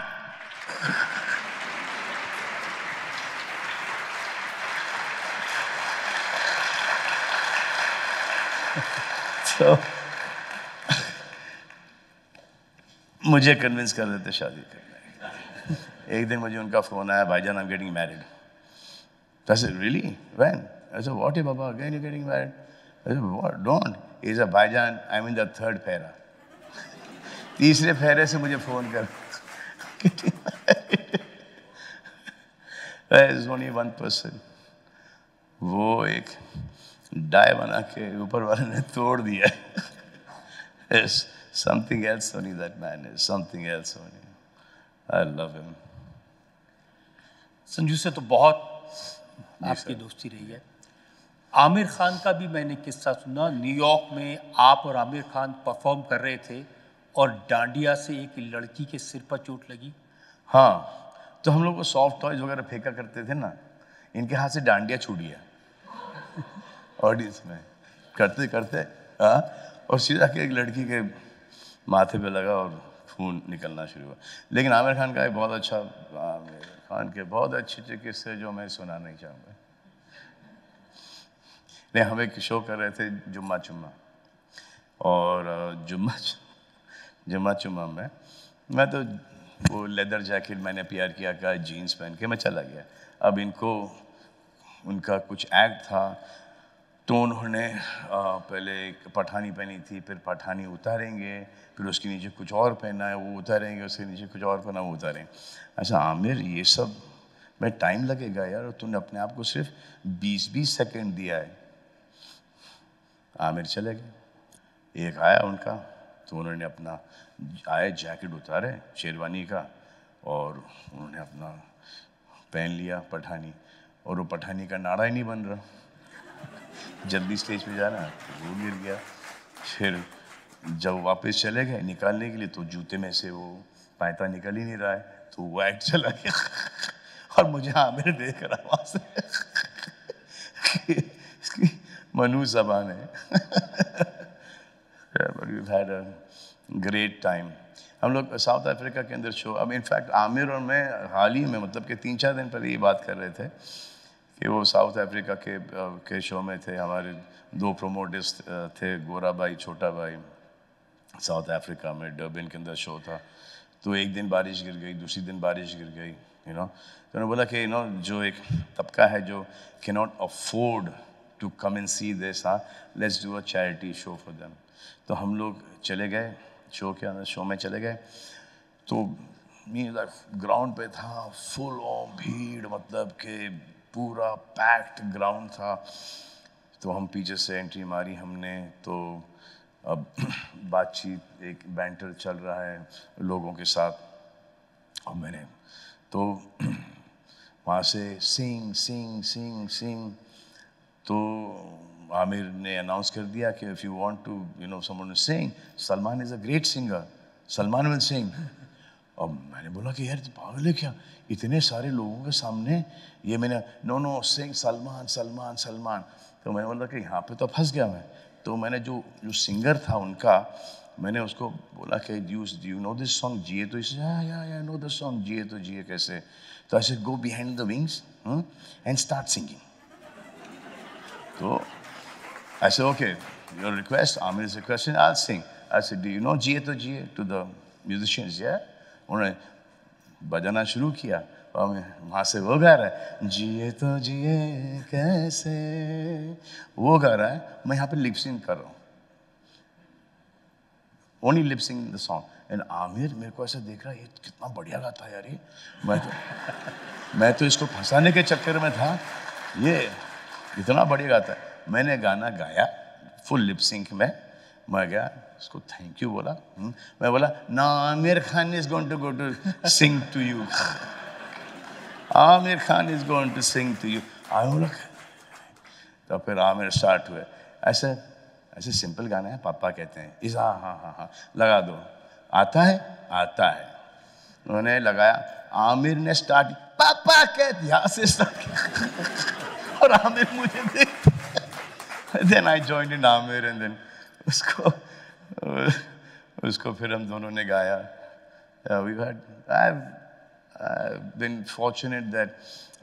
so, मुझे convince कर देते शादी कर एक दिन मुझे उनका फ़ोन आया भाईजान I am getting married really it, really? तीसरे फेरे से मुझे फ़ोन कर इज ओनली वन पर्सन वो एक डाय बना के ऊपर वाले ने तोड़ दिया something else only that man is something else only I love him Sanju से तो बहुत आपकी दोस्ती रही है आमिर खान का भी मैंने किस्सा सुना न्यूयॉर्क में आप और आमिर खान परफॉर्म कर रहे थे और डांडिया से एक लड़की के सिर पर चोट लगी हाँ तो हम लोग को सॉफ्ट टॉयज वगैरह फेंका करते थे ना इनके हाथ से डांडिया छूट गया ऑडियंस में करते करते हाँ और सीधा के एक लड़की के माथे पे लगा और खून निकलना शुरू हुआ लेकिन आमिर खान का एक बहुत अच्छा हाँ, इरफान के बहुत अच्छे अच्छे किस्से जो मैं सुना नहीं चाहूँगा नहीं हम एक शो कर रहे थे जुम्मा चुम्मा और जुम्मा जुम्मा चुम्मा में मैं तो वो लेदर जैकेट मैंने प्यार किया का जीन्स पहन के मैं चला गया अब इनको उनका कुछ एक्ट था तो उन्होंने पहले एक पठानी पहनी थी फिर पठानी उतारेंगे फिर उसके नीचे कुछ और पहना है वो उतारेंगे उसके नीचे कुछ और पहना वो उतारेंगे अच्छा आमिर ये सब में टाइम लगेगा यार और तुमने अपने आप को सिर्फ बीस बीस सेकेंड दिया है आमिर चले गए एक आया उनका तो उन्होंने अपना आए जैकेट उतारे शेरवानी का और उन्होंने अपना पहन लिया पठानी और वो पठानी का नारा ही नहीं बन रहा जल्दी स्टेज पे जाना तो वो गिर गया फिर जब वापस चले गए निकालने के लिए तो जूते में से वो पैंता निकल ही नहीं रहा है तो वो एक्ट चला गया और मुझे आमिर देख रहा वहाँ से इसकी मनु जबान है ग्रेट टाइम हम लोग साउथ अफ्रीका के अंदर शो अब इनफैक्ट आमिर और मैं हाल ही में मतलब कि तीन चार दिन पहले ये बात कर रहे थे कि वो साउथ अफ्रीका के के शो में थे हमारे दो प्रोमोटर्स थे गोरा भाई छोटा भाई साउथ अफ्रीका में डर्बिन के अंदर शो था तो एक दिन बारिश गिर गई दूसरी दिन बारिश गिर गई यू नो तो उन्होंने बोला कि यू नो जो एक तबका है जो के not afford to come and see this हाँ let's do a charity show for them तो हम लोग चले गए शो के अंदर शो में चले गए तो मी ग्राउंड पे था फुल ऑन भीड़ मतलब के पूरा पैक्ड ग्राउंड था तो हम पीछे से एंट्री मारी हमने तो अब बातचीत एक बैंटर चल रहा है लोगों के साथ और मैंने तो वहाँ से सिंग सिंग सिंग सिंग तो आमिर ने अनाउंस कर दिया कि if you want to you know someone sing Salman is a great singer Salman will sing अब मैंने बोला कि यार तो पागल है क्या इतने सारे लोगों के सामने ये मैंने no no sing Salman Salman Salman तो मैंने बोला कि यहाँ पे तो फंस गया मैं तो मैंने जो जो सिंगर था उनका मैंने उसको बोला कि you you know this song जिए तो इसे या या या नो दिस सॉन्ग जिए तो जिए कैसे तो I go behind the wings and start singing तो I okay your request Aamir Amir is requesting, I'll डी यू नो जिए तो जिए Jie to Jie to उन्होंने बजाना शुरू किया और वहाँ से वो गा रहा है जिए तो जिए कैसे वो गा रहा है मैं यहाँ पे लिपसिंग कर रहा हूँ only lip syncing the song and Aamir मेरे को ऐसे देख रहा है ये कितना बढ़िया गाता है यार ये मैं तो मैं तो इसको फंसाने के चक्कर में था ये इतना बढ़िया गाता है मैंने गाना गाया फुल लिपसिंग में मैं गया उसको थैंक यू बोला हम्म, मैं बोला ना Aamir Khan is going to go to sing to you Aamir Khan is going to sing to you आई हो तो फिर आमिर स्टार्ट हुए ऐसे ऐसे सिंपल गाने हैं पापा कहते हैं इजा हाँ, हाँ हाँ हाँ लगा दो आता है आता है उन्होंने लगाया आमिर ने स्टार्ट पापा कहते यहाँ से स्टार्ट और आमिर मुझे then I join in Aamir and then उसको उसको फिर हम दोनों ने गाया we had I been fortunate that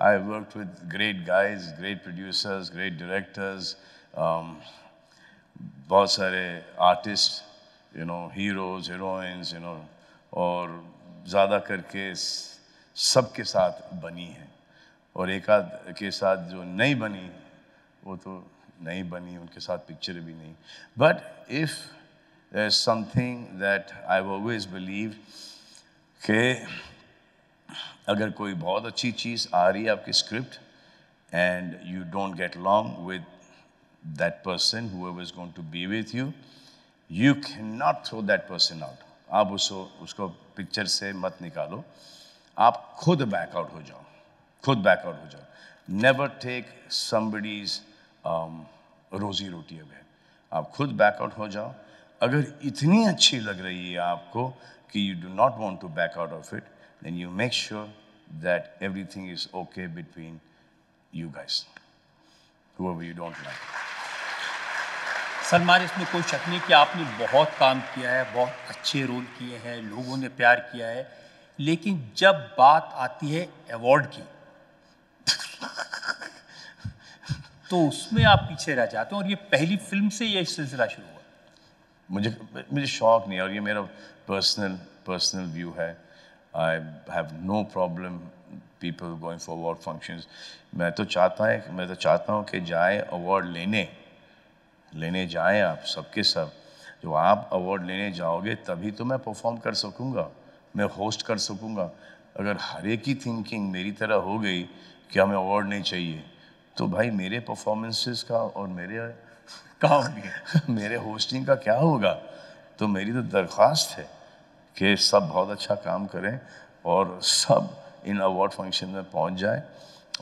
I work with great guys great producers great directors बहुत सारे artist you know heroes heroines you know और ज़्यादा करके सबके साथ बनी है और एक आध के साथ जो नहीं बनी वो तो नहीं बनी उनके साथ पिक्चर भी नहीं but if something that I always believe के अगर कोई बहुत अच्छी चीज़ आ रही है आपकी script and you don't get long with that person who is going to be with you you can not throw that person out आप उसको उसको पिक्चर से मत निकालो आप खुद बैकआउट हो जाओ खुद बैकआउट हो जाओ नेवर टेक समबडीज़ Um, रोज़ी रोटी अब है आप खुद बैकआउट हो जाओ अगर इतनी अच्छी लग रही है आपको कि you do not want to back out of it then you make sure that everything is okay between you guys you don't like Salman इसमें कोई शक नहीं कि आपने बहुत काम किया है बहुत अच्छे रोल किए हैं लोगों ने प्यार किया है लेकिन जब बात आती है अवार्ड की तो उसमें आप पीछे रह जाते हैं और ये पहली फिल्म से ये सिलसिला शुरू हुआ मुझे मुझे शौक नहीं है और ये मेरा पर्सनल पर्सनल व्यू है I have no problem people going for award functions मैं तो चाहता है मैं तो चाहता हूँ कि जाए अवार्ड लेने लेने जाए आप सबके सब जो आप अवार्ड लेने जाओगे तभी तो मैं परफॉर्म कर सकूँगा मैं होस्ट कर सकूँगा अगर हर एक की थिंकिंग मेरी तरह हो गई कि हमें अवार्ड नहीं चाहिए तो भाई मेरे परफॉर्मेंसेस का और मेरे का मेरे होस्टिंग का क्या होगा तो मेरी तो दरख्वास्त है कि सब बहुत अच्छा काम करें और सब इन अवार्ड फंक्शन में पहुंच जाए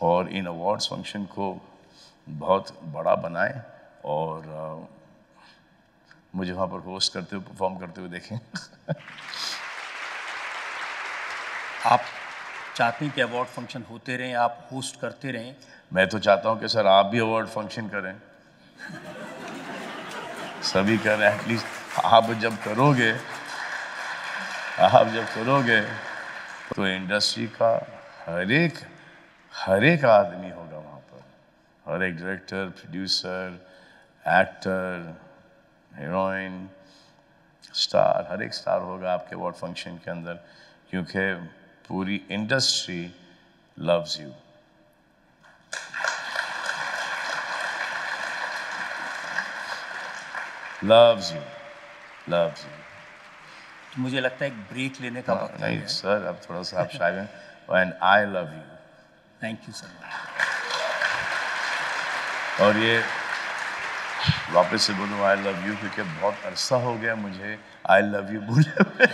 और इन अवार्ड्स फंक्शन को बहुत बड़ा बनाए और मुझे वहाँ पर होस्ट करते हुए परफॉर्म करते हुए देखें आप चाहते हैं कि अवार्ड फंक्शन होते रहें आप होस्ट करते रहें मैं तो चाहता हूं कि सर आप भी अवार्ड फंक्शन करें सभी कर हैं एटलीस्ट आप जब करोगे आप जब करोगे तो इंडस्ट्री का हर एक हर एक आदमी होगा वहाँ पर हर एक director producer actor heroine star हर एक स्टार होगा आपके अवार्ड फंक्शन के अंदर क्योंकि पूरी industry loves you loves you loves you मुझे लगता है एक ब्रेक लेने का हाँ, वक्त नहीं सर अब थोड़ा सा आप शायद and I love you thank you sir और ये वापस से बोलूँ आई लव यू क्योंकि बहुत अरसा हो गया मुझे आई लव यू बोले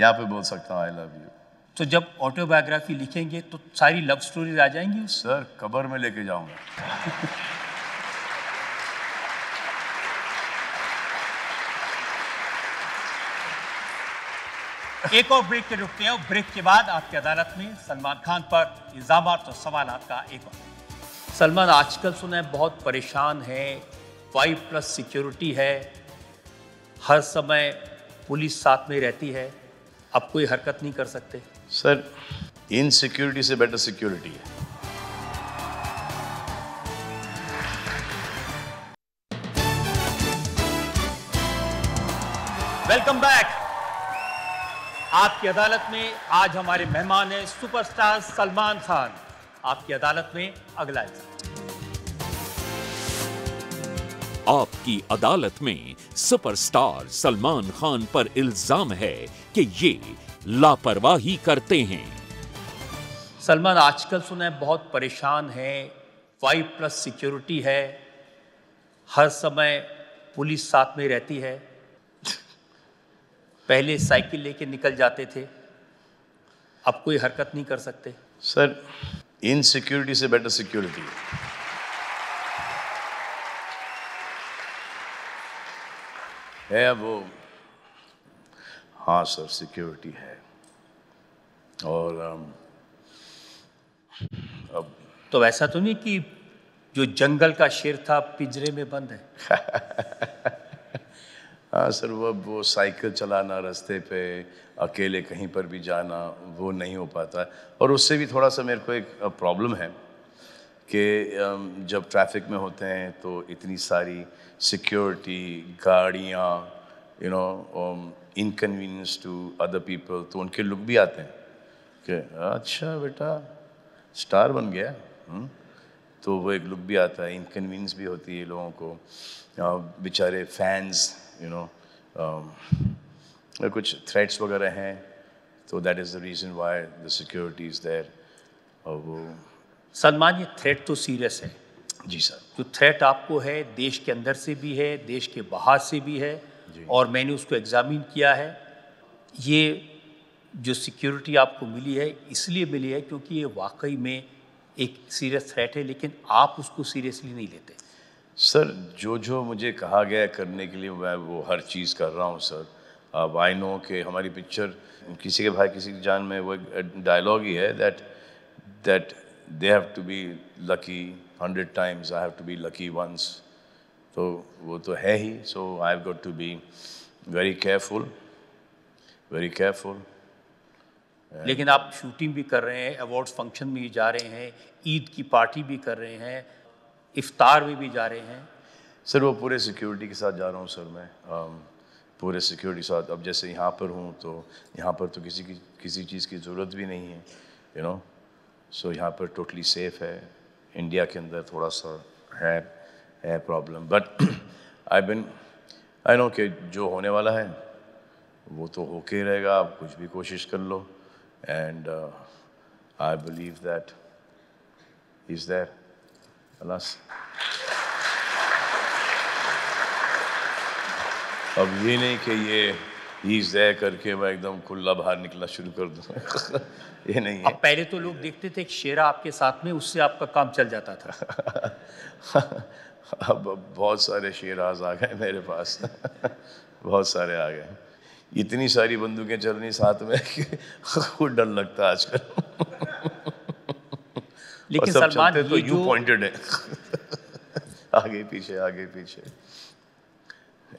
यहाँ पे बोल सकता हूँ आई लव यू तो जब ऑटोबायोग्राफी लिखेंगे तो सारी लव स्टोरीज आ जाएंगी सर कबर में लेके जाऊंगा एक और ब्रेक के रुकते हैं ब्रेक के बाद आपकी अदालत में सलमान खान पर इल्ज़ाम तो सवाल आपका एक और सलमान आजकल सुना है बहुत परेशान है फाइव प्लस सिक्योरिटी है हर समय पुलिस साथ में रहती है आप कोई हरकत नहीं कर सकते सर इन सिक्योरिटी से बेटर सिक्योरिटी है वेलकम बैक आपकी अदालत में आज हमारे मेहमान हैं सुपरस्टार सलमान खान आपकी अदालत में अगला आपकी अदालत में सुपरस्टार सलमान खान पर इल्जाम है कि ये लापरवाही करते हैं सलमान आजकल सुना है बहुत परेशान है फाइव प्लस सिक्योरिटी है हर समय पुलिस साथ में रहती है पहले साइकिल लेके निकल जाते थे अब कोई हरकत नहीं कर सकते सर इन सिक्योरिटी से बेटर सिक्योरिटी है अब वो हाँ सर सिक्योरिटी है और अब तो ऐसा तो नहीं कि जो जंगल का शेर था पिंजरे में बंद है हाँ सर वो अब वो साइकिल चलाना रास्ते पे अकेले कहीं पर भी जाना वो नहीं हो पाता और उससे भी थोड़ा सा मेरे को एक प्रॉब्लम है कि जब ट्रैफिक में होते हैं तो इतनी सारी सिक्योरिटी गाड़ियाँ you know inconvenience to other people तो उनके लुक भी आते हैं कि अच्छा बेटा स्टार बन गया हुँ? हम्म। तो वो एक लुक भी आता है इनकन्वीनियंस भी होती है लोगों को बेचारे फैंस यू नो कुछ थ्रेट्स वगैरह हैं तो that is the reason why the security is there और वो सलमान ये थ्रेट तो सीरियस है जी सर जो थ्रेट आपको है देश के अंदर से भी है देश के बाहर से भी है और मैंने उसको एग्ज़ामिन किया है ये जो सिक्योरिटी आपको मिली है इसलिए मिली है क्योंकि ये वाकई में एक सीरियस थ्रेट है लेकिन आप उसको सीरियसली नहीं लेते सर जो जो मुझे कहा गया करने के लिए मैं वो हर चीज़ कर रहा हूँ सर अब आई नो के हमारी पिक्चर किसी के भाई किसी की जान में वो डायलॉग ही है that that they have to be lucky hundred times I have to be lucky once तो वो तो है ही so I have got to be very careful very careful लेकिन आप शूटिंग भी कर रहे हैं अवार्ड्स फंक्शन में भी जा रहे हैं ईद की पार्टी भी कर रहे हैं इफ्तार में भी जा रहे हैं सर वो पूरे सिक्योरिटी के साथ जा रहा हूँ सर मैं um, पूरे सिक्योरिटी के साथ अब जैसे यहाँ पर हूँ तो यहाँ पर तो किसी की किसी चीज़ की ज़रूरत भी नहीं है यू नो सो यहाँ पर टोटली सेफ़ है इंडिया के अंदर थोड़ा सा है है problem but I been I know कि जो होने वाला है वो तो होके ही रहेगा आप कुछ भी कोशिश कर लो and I believe that is there alas अब ये नहीं कि ये ईज दे करके मैं एकदम खुला बाहर निकलना शुरू कर दूँ ये नहीं है पहले तो लोग देखते थे एक शेरा आपके साथ में उससे आपका काम चल जाता था अब बहुत सारे शेराज आ गए मेरे पास बहुत सारे आ गए इतनी सारी बंदूकें चल रही साथ में खुद डर लगता है आजकल लेकिन सलमान तो यू पॉइंटेड है आगे पीछे आगे पीछे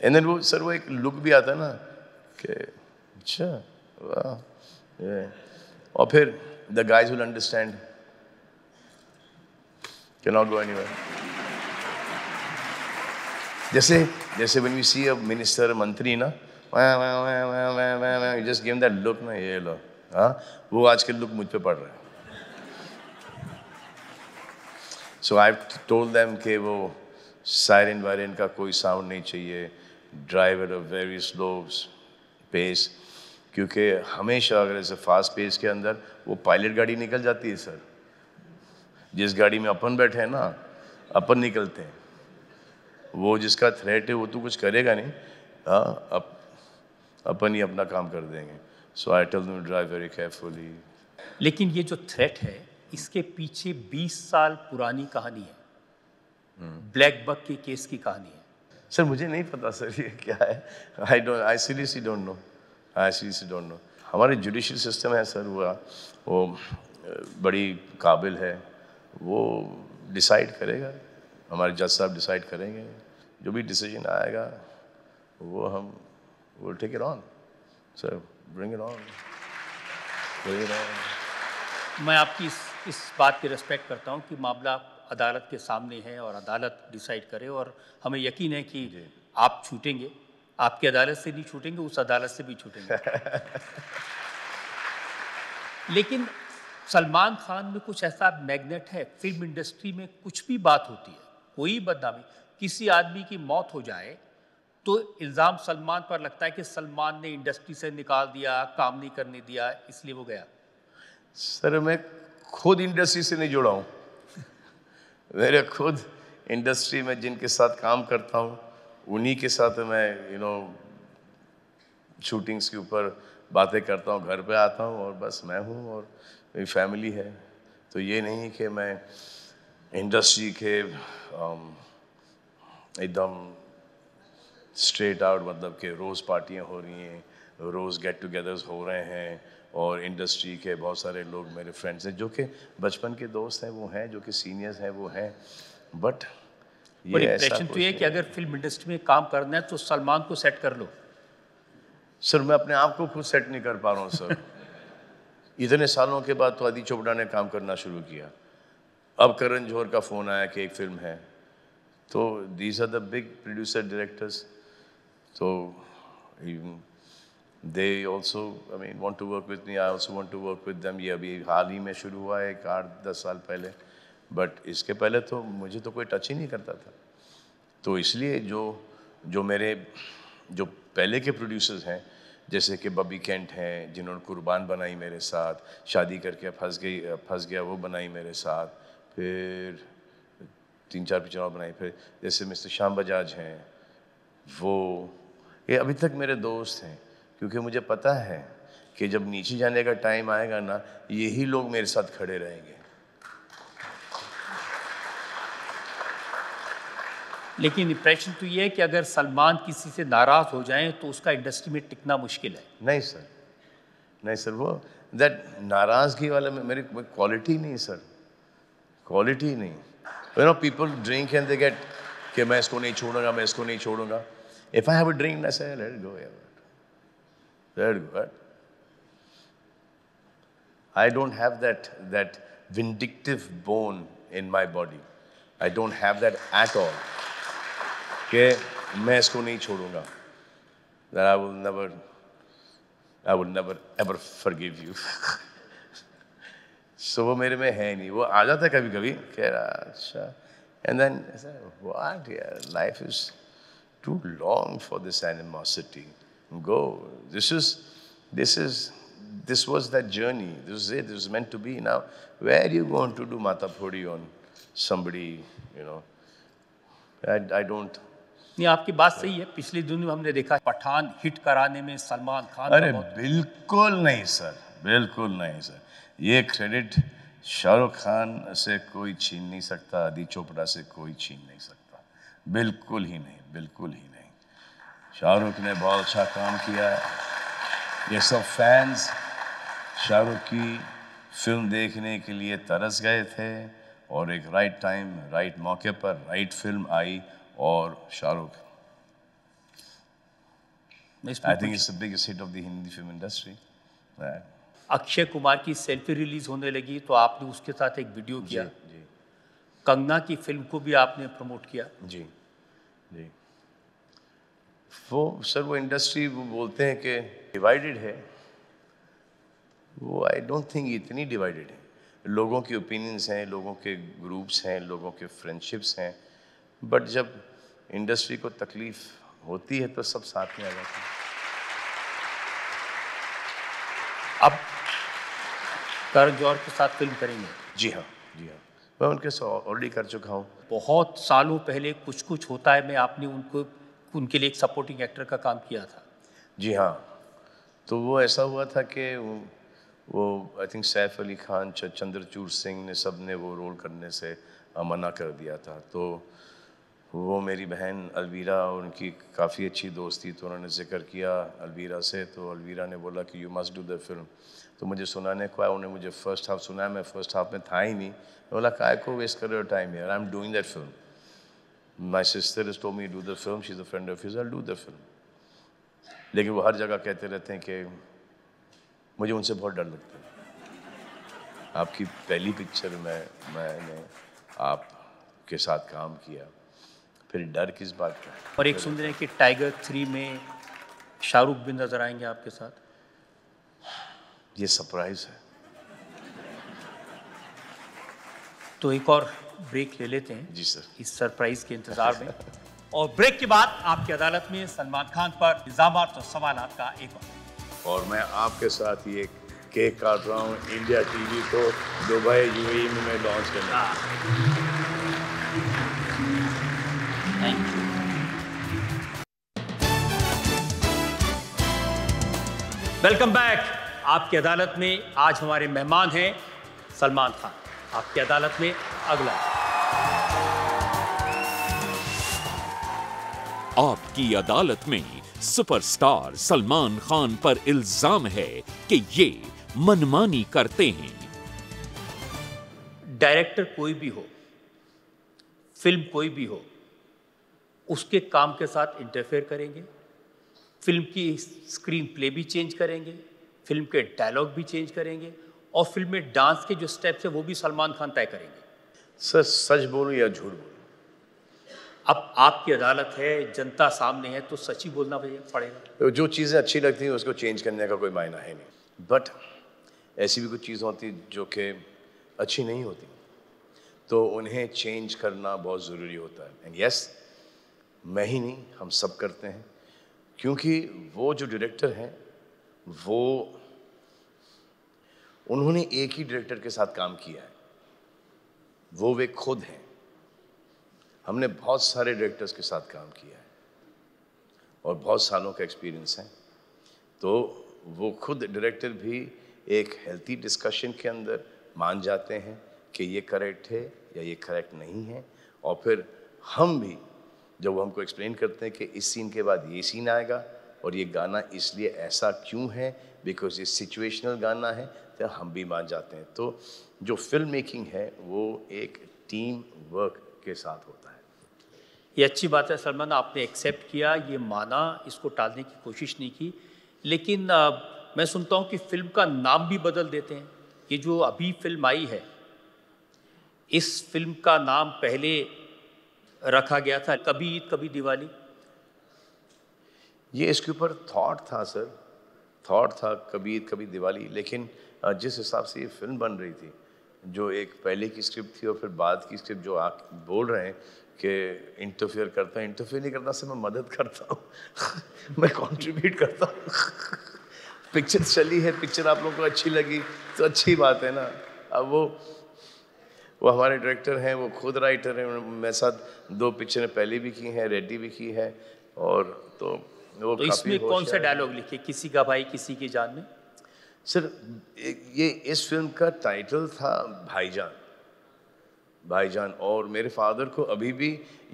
एंड देन वो सर वो एक लुक भी आता है ना कि अच्छा वाह और फिर the guys will understand can not go anywhere जैसे जैसे one you see a minister मंत्री ना you just give that look ना ये लो हाँ वो आज के लुक मुझ पे पड़ रहा है सो आई टोल्ड दैम के वो सायरन वायरन का कोई साउंड नहीं चाहिए driver of very slow pace क्योंकि हमेशा अगर ऐसे फास्ट पेस के अंदर वो पायलट गाड़ी निकल जाती है सर जिस गाड़ी में अपन बैठे हैं ना अपन निकलते हैं वो जिसका थ्रेट है वो तो कुछ करेगा नहीं हाँ अप, अपन ही अपना काम कर देंगे so I tell drive very carefully लेकिन ये जो थ्रेट है इसके पीछे 20 साल पुरानी कहानी है ब्लैक हम्म। बक के केस की कहानी है सर मुझे नहीं पता सर ये क्या है I don't I see don't know I see don't know हमारे जुडिशल सिस्टम है सर हुआ वो बड़ी काबिल है वो डिसाइड करेगा हमारे जज साहब डिसाइड करेंगे जो भी डिसीजन आएगा वो हम वो take it on sir bring it on bring it on मैं आपकी इस इस बात की रिस्पेक्ट करता हूँ कि मामला अदालत के सामने है और अदालत डिसाइड करे और हमें यकीन है कि आप छूटेंगे आपकी अदालत से नहीं छूटेंगे उस अदालत से भी छूटेंगे लेकिन सलमान खान में कुछ ऐसा मैग्नेट है फिल्म इंडस्ट्री में कुछ भी बात होती है कोई बदनामी किसी आदमी की मौत हो जाए तो इल्ज़ाम सलमान पर लगता है कि सलमान ने इंडस्ट्री से निकाल दिया काम नहीं करने दिया इसलिए वो गया सर मैं खुद इंडस्ट्री से नहीं जुड़ा हूँ मेरे खुद इंडस्ट्री में जिनके साथ काम करता हूँ उन्हीं के साथ मैं यू नो शूटिंग्स के ऊपर बातें करता हूँ घर पे आता हूँ और बस मैं हूँ और मेरी फैमिली है तो ये नहीं कि मैं इंडस्ट्री के um, एकदम स्ट्रेट आउट मतलब के रोज़ पार्टियाँ हो रही हैं रोज़ गेट टुगेदर्स हो रहे हैं और इंडस्ट्री के बहुत सारे लोग मेरे फ्रेंड्स हैं जो कि बचपन के दोस्त हैं वो हैं जो कि सीनियर्स हैं वो हैं बट ये ऐसा तो ये कि अगर फिल्म इंडस्ट्री में काम करना है तो सलमान को सेट कर लो सर मैं अपने आप को खुद सेट नहीं कर पा रहा हूँ सर इतने सालों के बाद तो आदि चोपड़ा ने काम करना शुरू किया अब करण जोहर का फ़ोन आया कि एक फिल्म है तो these are the big producer directors तो they also I mean want to work with me I also want to work with them ये अभी हाल ही में शुरू हुआ है एक आठ दस साल पहले बट इसके पहले तो मुझे तो कोई टच ही नहीं करता था तो इसलिए जो जो मेरे जो पहले के प्रोड्यूसर्स हैं जैसे कि बबी कैंट हैं जिन्होंने कुर्बान बनाई मेरे साथ शादी करके फंस गई फंस गया वो बनाई मेरे साथ फिर तीन चार पिक्चर और बनाई फिर जैसे मिस्टर श्याम बजाज हैं वो ये अभी तक मेरे दोस्त हैं क्योंकि मुझे पता है कि जब नीचे जाने का टाइम आएगा ना यही लोग मेरे साथ खड़े रहेंगे लेकिन इंप्रेशन तो ये है कि अगर सलमान किसी से नाराज़ हो जाए तो उसका इंडस्ट्री में टिकना मुश्किल है नहीं सर नहीं सर वो दैट नाराज़गी वाला मेरी क्वालिटी नहीं सर क्वालिटी नहीं you know people drink and they get कि मैं इसको नहीं छोड़ूंगा मैं इसको नहीं छोड़ूंगा if I have a drink ना से let go let go I don't have that, that vindictive bone in my body. I don't have that at all. कि मैं इसको नहीं छोड़ूंगा that I will never, I will never ever forgive you. सो वो मेरे में है नहीं वो आ जाता है कभी कभी कह रहा अच्छा एंड देन व्हाट यार life is too long for this animosity go this is this is this was that journey this is it This meant to be now where you going to do माता फोड़ी on on somebody? You know, I, I don't. नहीं आपकी बात सही है पिछली दिन हमने देखा पठान हिट कराने में सलमान खान अरे बिल्कुल नहीं सर बिल्कुल नहीं सर ये क्रेडिट शाहरुख खान से कोई छीन नहीं सकता आदि चोपड़ा से कोई छीन नहीं सकता बिल्कुल ही नहीं बिल्कुल ही नहीं शाहरुख ने बहुत अच्छा काम किया ये सब फैंस शाहरुख की फिल्म देखने के लिए तरस गए थे और एक राइट टाइम राइट मौके पर राइट फिल्म आई और Shahrukh I think it's the biggest hit of the Hindi film industry Akshay Kumar की सेल्फी रिलीज होने लगी तो आपने उसके साथ एक वीडियो किया जी, जी। कंगना की फिल्म को भी आपने प्रमोट किया जी जी वो सर वो इंडस्ट्री वो बोलते हैं कि डिवाइडेड है वो आई डोंट थिंक इतनी डिवाइडेड है लोगों के ओपिनियंस हैं लोगों के ग्रुप्स हैं लोगों के फ्रेंडशिप्स हैं बट जब इंडस्ट्री को तकलीफ़ होती है तो सब साथ में आ जाते हैं अब करण जौहर के साथ फिल्म करेंगे जी हाँ जी हाँ मैं उनके साथ ऑलरेडी कर चुका हूँ बहुत सालों पहले कुछ कुछ होता है मैं आपने उनको उनके लिए एक सपोर्टिंग एक्टर का काम किया था जी हाँ तो वो ऐसा हुआ था कि वो आई थिंक सैफ अली खान चंद्रचूर सिंह ने सब ने वो रोल करने से मना कर दिया था तो वो मेरी बहन अलवीरा और उनकी काफ़ी अच्छी दोस्ती तो उन्होंने जिक्र किया अलवीरा से तो अलवीरा ने बोला कि you must do the film तो मुझे सुनाने को आया उन्होंने मुझे फर्स्ट हाफ सुनाया मैं फर्स्ट हाफ में था ही नहीं मैं बोला काय को वेस्ट कर रहे टाइम यार I am doing that film my sister is to me do the film she is a friend of his I do the film लेकिन वो हर जगह कहते रहते हैं कि मुझे उनसे बहुत डर लगता है आपकी पहली पिक्चर में मैंने आप के साथ काम किया फिर डर किस बात का और एक सुन रहे हैं कि टाइगर थ्री में शाहरुख भी नजर आएंगे आपके साथ ये सरप्राइज है तो एक और ब्रेक ले लेते हैं जी सर इस सरप्राइज के इंतजार में और ब्रेक के बाद आपकी अदालत में सलमान खान पर इल्जामत और तो सवाल का एक और और मैं आपके साथ ये केक काट रहा हूँ इंडिया टीवी को दुबई यूएई में मैं लॉन्च करना थैंक यू वेलकम बैक आपकी अदालत में आज हमारे मेहमान हैं सलमान खान आपकी अदालत में अगला आपकी अदालत में सुपरस्टार सलमान खान पर इल्जाम है कि ये मनमानी करते हैं डायरेक्टर कोई भी हो फिल्म कोई भी हो उसके काम के साथ इंटरफेयर करेंगे फिल्म की स्क्रीन प्ले भी चेंज करेंगे फिल्म के डायलॉग भी चेंज करेंगे और फिल्म में डांस के जो स्टेप्स हैं वो भी सलमान खान तय करेंगे सर सच बोलूं या झूठ बोलूं अब आपकी अदालत है जनता सामने है तो सच ही बोलना पड़ेगा तो जो चीज़ें अच्छी लगती हैं उसको चेंज करने का कोई मायना है नहीं बट ऐसी भी कुछ चीज़ें होती जो कि अच्छी नहीं होती तो उन्हें चेंज करना बहुत ज़रूरी होता है एंड यस मैं ही नहीं हम सब करते हैं क्योंकि वो जो डायरेक्टर हैं वो उन्होंने एक ही डायरेक्टर के साथ काम किया है वो वे खुद हैं हमने बहुत सारे डायरेक्टर्स के साथ काम किया है और बहुत सालों का एक्सपीरियंस है तो वो खुद डायरेक्टर भी एक हेल्थी डिस्कशन के अंदर मान जाते हैं कि ये करेक्ट है या ये करेक्ट नहीं है और फिर हम भी जब वो हमको एक्सप्लेन करते हैं कि इस सीन के बाद ये सीन आएगा और ये गाना इसलिए ऐसा क्यों है बिकॉज ये सिचुएशनल गाना है तो हम भी मान जाते हैं तो जो फिल्म मेकिंग है वो एक टीम वर्क के साथ होता है ये अच्छी बात है सलमान आपने एक्सेप्ट किया ये माना इसको टालने की कोशिश नहीं की लेकिन आ, मैं सुनता हूँ कि फिल्म का नाम भी बदल देते हैं ये जो अभी फिल्म आई है इस फिल्म का नाम पहले रखा गया था कभी ईद कभी दिवाली ये इसके ऊपर थॉट था सर थॉट था कभी कभी दिवाली लेकिन जिस हिसाब से ये फिल्म बन रही थी जो एक पहले की स्क्रिप्ट थी और फिर बाद की स्क्रिप्ट जो आप बोल रहे हैं कि इंटरफेयर करता है इंटरफेयर नहीं करता सर मैं मदद करता हूँ मैं कंट्रीब्यूट करता हूँ पिक्चर चली है पिक्चर आप लोगों को अच्छी लगी तो अच्छी बात है ना अब वो वो हमारे डायरेक्टर हैं वो खुद राइटर हैं मेरे साथ दो पिक्चरें पहले भी की हैं रेड्डी भी की है और तो तो इसमें कौन सा डायलॉग लिखे किसी का भाई किसी की जान में सर ये इस फिल्म का टाइटल था भाईजान भाईजान और मेरे फादर को अभी भी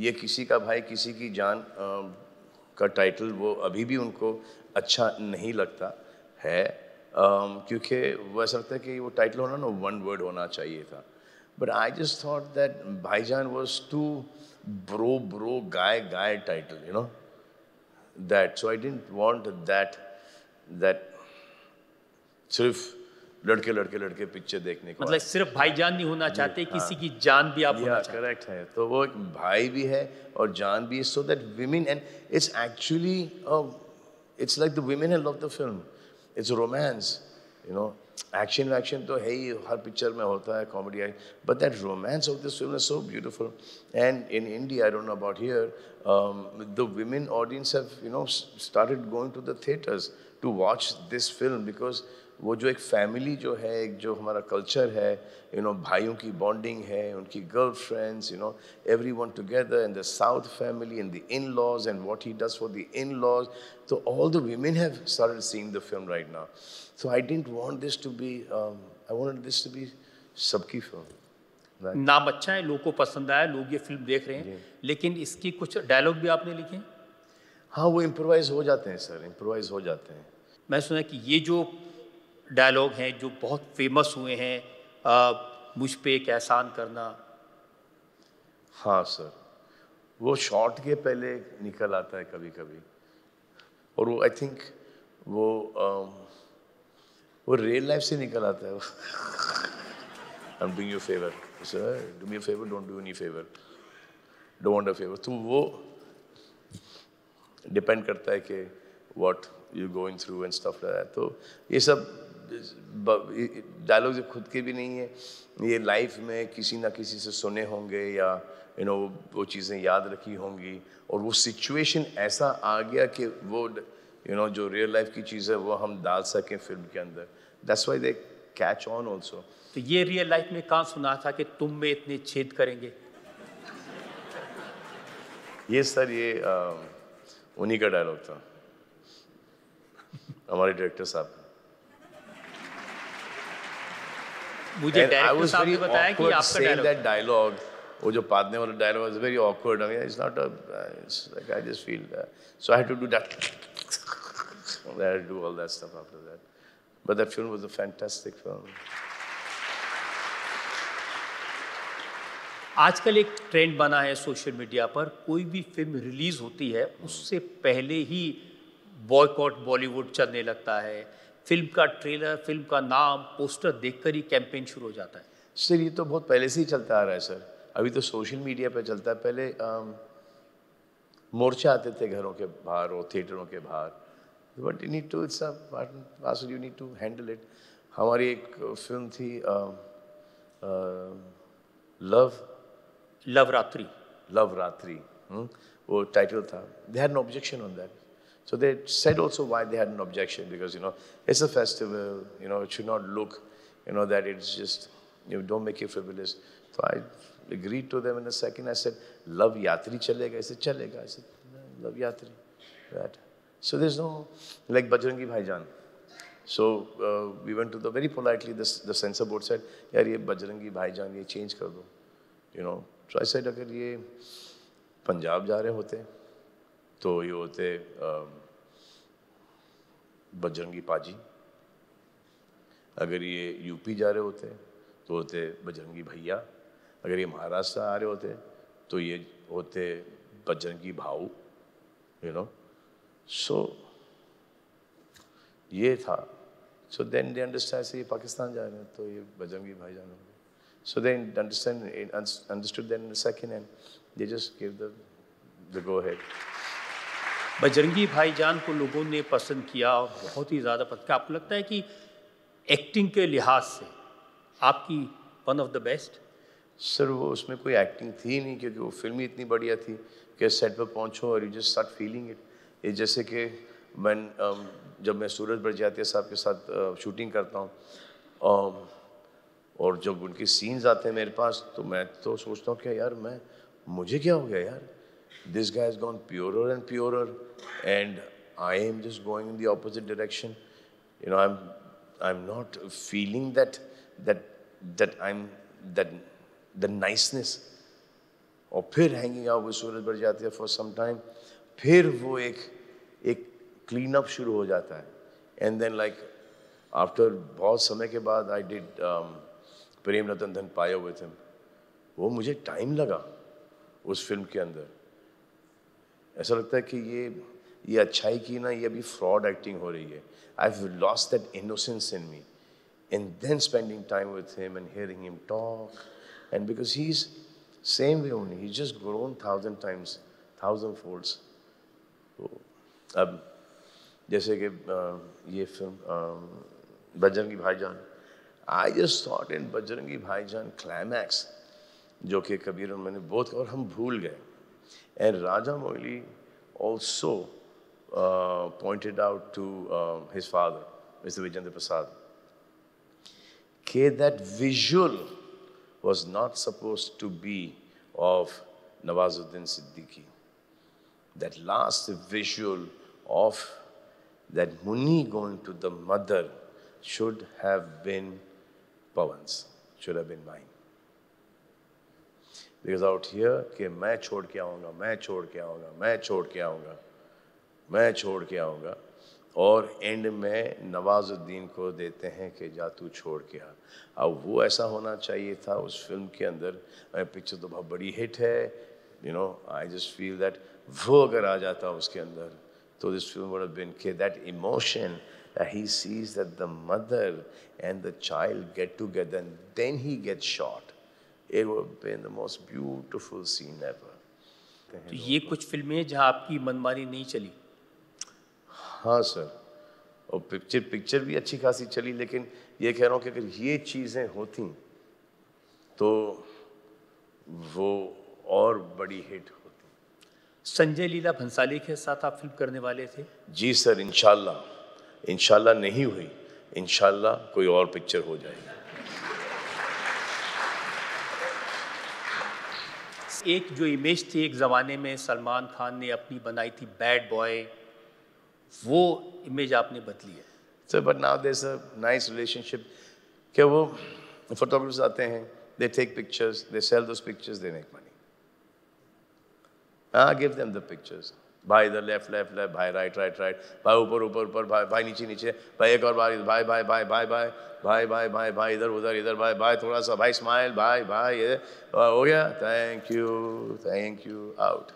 ये किसी का भाई किसी की जान आ, का टाइटल वो अभी भी उनको अच्छा नहीं लगता है क्योंकि ऐसा लगता है कि वो टाइटल होना ना वन वर्ड होना चाहिए था but I just thought that भाईजान was too bro bro guy guy title you know that. So I didn't want that that सिर्फ लड़के लड़के लड़के पिक्चर देखने को मतलब सिर्फ भाईजान नहीं होना चाहते हाँ, किसी की जान भी आप yeah, होना करेक्ट है तो वो एक भाई भी है और जान भी so that women and it's actually it's like the women love the film it's romance you know action वैक्शन तो है ही हर पिक्चर में होता है comedy action but that romance of this film is so beautiful and in India I don't know about here the women audience have you know started going to the theatres to watch this film because वो जो एक family जो है एक जो हमारा culture है you you know know, भाइयों की बॉन्डिंग है उनकी girlfriends you know everyone together in the south family in the in laws and what he does for the in laws so all the women have sort seen the film right now so I don't want this to be I want this to be सबकी film नाम अच्छा है लोगों को पसंद आया लोग ये फिल्म देख रहे हैं लेकिन इसकी कुछ डायलॉग भी आपने लिखे हाँ वो इम्प्रोवाइज हो जाते हैं सर इम्प्रोवाइज हो जाते हैं मैं सुना कि ये जो डायलॉग हैं जो बहुत फेमस हुए हैं मुझ पे एक एहसान करना हाँ सर वो शॉट के पहले निकल आता है कभी कभी और वो आई थिंक वो वो रियल लाइफ से निकल आता है I am doing you favour sir do me favour don't do any favour don't favour तो वो डिपेंड करता है कि what you going through and stuff तो ये सब डायलॉग जब खुद के भी नहीं है ये लाइफ में किसी ना किसी से सुने होंगे या यू you नो know, वो चीज़ें याद रखी होंगी और वो सिचुएशन ऐसा आ गया कि वो यू you नो know, जो रियल लाइफ की चीज़ है वो हम डाल सकें फिल्म के अंदर that's why they catch on also तो ये रियल लाइफ में कहाँ सुना था कि तुम में इतने छेद करेंगे ये सर ये उन्हीं का डायलॉग था हमारे डायरेक्टर साहब मुझे डायरेक्टर साहब ने बताया कि आपका डायलॉग डायलॉग वो जो पादने वाला dialogue is very awkward it's not a like I just feel so I had to do that I had do all that stuff after that but that film was a fantastic film आजकल एक trend बना है social media पर कोई भी film release होती है उससे पहले ही बॉयकॉट बॉलीवुड चलने लगता है फिल्म का ट्रेलर फिल्म का नाम पोस्टर देखकर ही कैंपेन शुरू हो जाता है सर ये तो बहुत पहले से ही चलता आ रहा है सर अभी तो सोशल मीडिया पर चलता है पहले मोर्चा आते थे घरों के बाहर और थिएटरों के बाहर but you need to it's you need to handle it हमारी एक फिल्म थी आ, love love Ratri love Ratri hmm, वो टाइटल था they had no objection on that So they said also why they had an objection because, you know, it's a festival, you know, it should not look, you know, that it's just, you know, don't make it frivolous. So I agreed to them in a second. I said, love yatri chalega. I said, chalega. I said, love yatri. Right. So there's no, like Bajrangi Bhaijan. So uh, we went to the, very politely, the the censor board said, yaar, ye Bajrangi Bhaijan, ye change kar do. You know, so I said, agar ye Punjab ja rahe hote, तो ये होते बजरंगी पाजी अगर ये UP जा रहे होते तो होते बजरंगी भैया अगर ये महाराष्ट्र आ रहे होते तो ये होते बजरंगी भाऊ यू नो सो ये था सो देन दे अंडरस्टैंड से ये पाकिस्तान जा रहे हैं तो ये बजरंगी भाई जान होंगे so they understand understood then second and they just give the go head Bajrangi Bhaijaan को लोगों ने पसंद किया और बहुत ही ज़्यादा पसंद किया आपको लगता है कि एक्टिंग के लिहाज से आपकी one of the best sir वो उसमें कोई एक्टिंग थी नहीं क्योंकि वो फिल्म ही इतनी बढ़िया थी कि सेट पर पहुँचो और you just start feeling it ये जैसे कि मैं जब मैं सूरज बड़जातिया साहब के साथ शूटिंग करता हूँ और जब उनके सीन्स आते हैं मेरे पास तो मैं तो सोचता हूँ कि यार मैं मुझे क्या हो गया यार This guy has gone purer and purer, and I am just going in the opposite direction. You know, I'm, I'm not feeling that, that, that I'm, that, the niceness. और फिर हैंगिंग आउट विद सूरज बढ़ जाती है for some time फिर वो एक एक clean up शुरू हो जाता है एंड देन लाइक आफ्टर बहुत समय के बाद आई डिड प्रेम रतन धन पायो विथ हिम वो मुझे टाइम लगा उस फिल्म के अंदर ऐसा लगता है कि ये ये अच्छाई की ना ये अभी फ्रॉड एक्टिंग हो रही है I have lost that innocence in me and then spending time with him and hearing him talk and because he is same way only he just grown thousand times thousand folds तो अब जैसे कि ये film Bajrangi Bhaijaan I just thought in Bajrangi Bhaijaan climax जो कि कबीर मैंने बहुत और हम भूल गए And Raja Rajamouli also uh, pointed out to uh, his father, Mr. Vijayendra Prasad, that visual was not supposed to be of Nawazuddin Siddiqui. That last visual of that Muni going to the mother should have been Pawan's, should have been mine. Because out here कि मैं छोड़ के आऊँगा मैं छोड़ के आऊँगा मैं छोड़ के आऊँगा मैं छोड़ के आऊँगा और एंड में नवाजुद्दीन को देते हैं कि जा तू छोड़ के आ अब वो ऐसा होना चाहिए था उस फिल्म के अंदर पिक्चर तो बहुत बड़ी हिट है you know I just feel that वो अगर आ जाता उसके अंदर तो दिस फिल्म वुड बीन के that emotion he sees that the mother and the child get together then he get shot it would have तो ये कुछ फिल्में जहाँ आपकी मनमानी नहीं चली हाँ सर और पिक्चर पिक्चर भी अच्छी खासी चली लेकिन ये कह रहा हूँ कि अगर ये चीज़ें होती तो वो और बड़ी हिट होती संजय लीला भंसाली के साथ आप फिल्म करने वाले थे जी सर इनशाला इनशाला नहीं हुई इनशाला कोई और पिक्चर हो जाएगी एक जो इमेज थी एक ज़माने में सलमान खान ने अपनी बनाई थी बैड बॉय वो इमेज आपने बदली है sir but now there a nice relationship क्या वो फोटोग्राफर्स आते हैं they take pictures they sell those pictures they make money I give them the pictures भाई इधर लेफ्ट लेफ्ट लेफ्ट भाई राइट राइट राइट भाई ऊपर ऊपर ऊपर भाई भाई नीचे नीचे भाई एक और बार भाई भाई भाई भाई भाई भाई भाई भाई भाई इधर उधर इधर भाई भाई थोड़ा सा भाई स्माइल भाई भाई हो गया thank you thank you out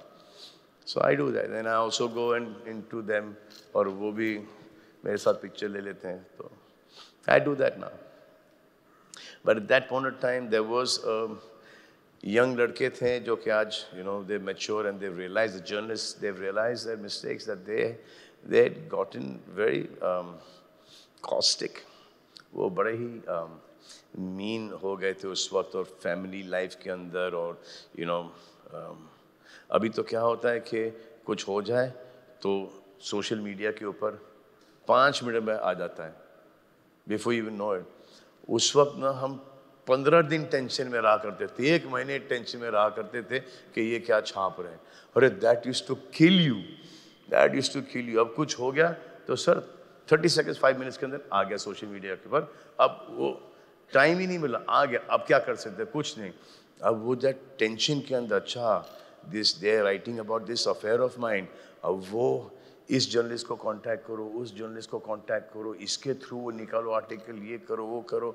so I do that and I also go and in to them और वो भी मेरे साथ पिक्चर ले लेते हैं तो I do that now but that point of time there was young लड़के थे जो कि आज you know they mature and they realise journalist they've realise their mistakes that they they got in very caustic वो बड़े ही mean um, हो गए थे उस वक्त और फैमिली लाइफ के अंदर और you you know know, um, अभी तो क्या होता है कि कुछ हो जाए तो सोशल मीडिया के ऊपर पाँच मिनट में आ जाता है बिफोर यू नो इट उस वक्त ना हम पंद्रह दिन टेंशन में रहा करते थे एक महीने टेंशन में रहा करते थे कि ये क्या छाप रहे हैं अरे that use to kill you that use to kill you अब कुछ हो गया तो sir thirty second five minutes के अंदर आ गया सोशल मीडिया के ऊपर अब वो टाइम ही नहीं मिला आ गया अब क्या कर सकते कुछ नहीं अब वो दैट टेंशन के अंदर अच्छा this they writing about this affair of mind अब वो इस जर्नलिस्ट को कांटेक्ट करो उस जर्नलिस्ट को कांटेक्ट करो इसके थ्रू वो निकालो आर्टिकल ये करो वो करो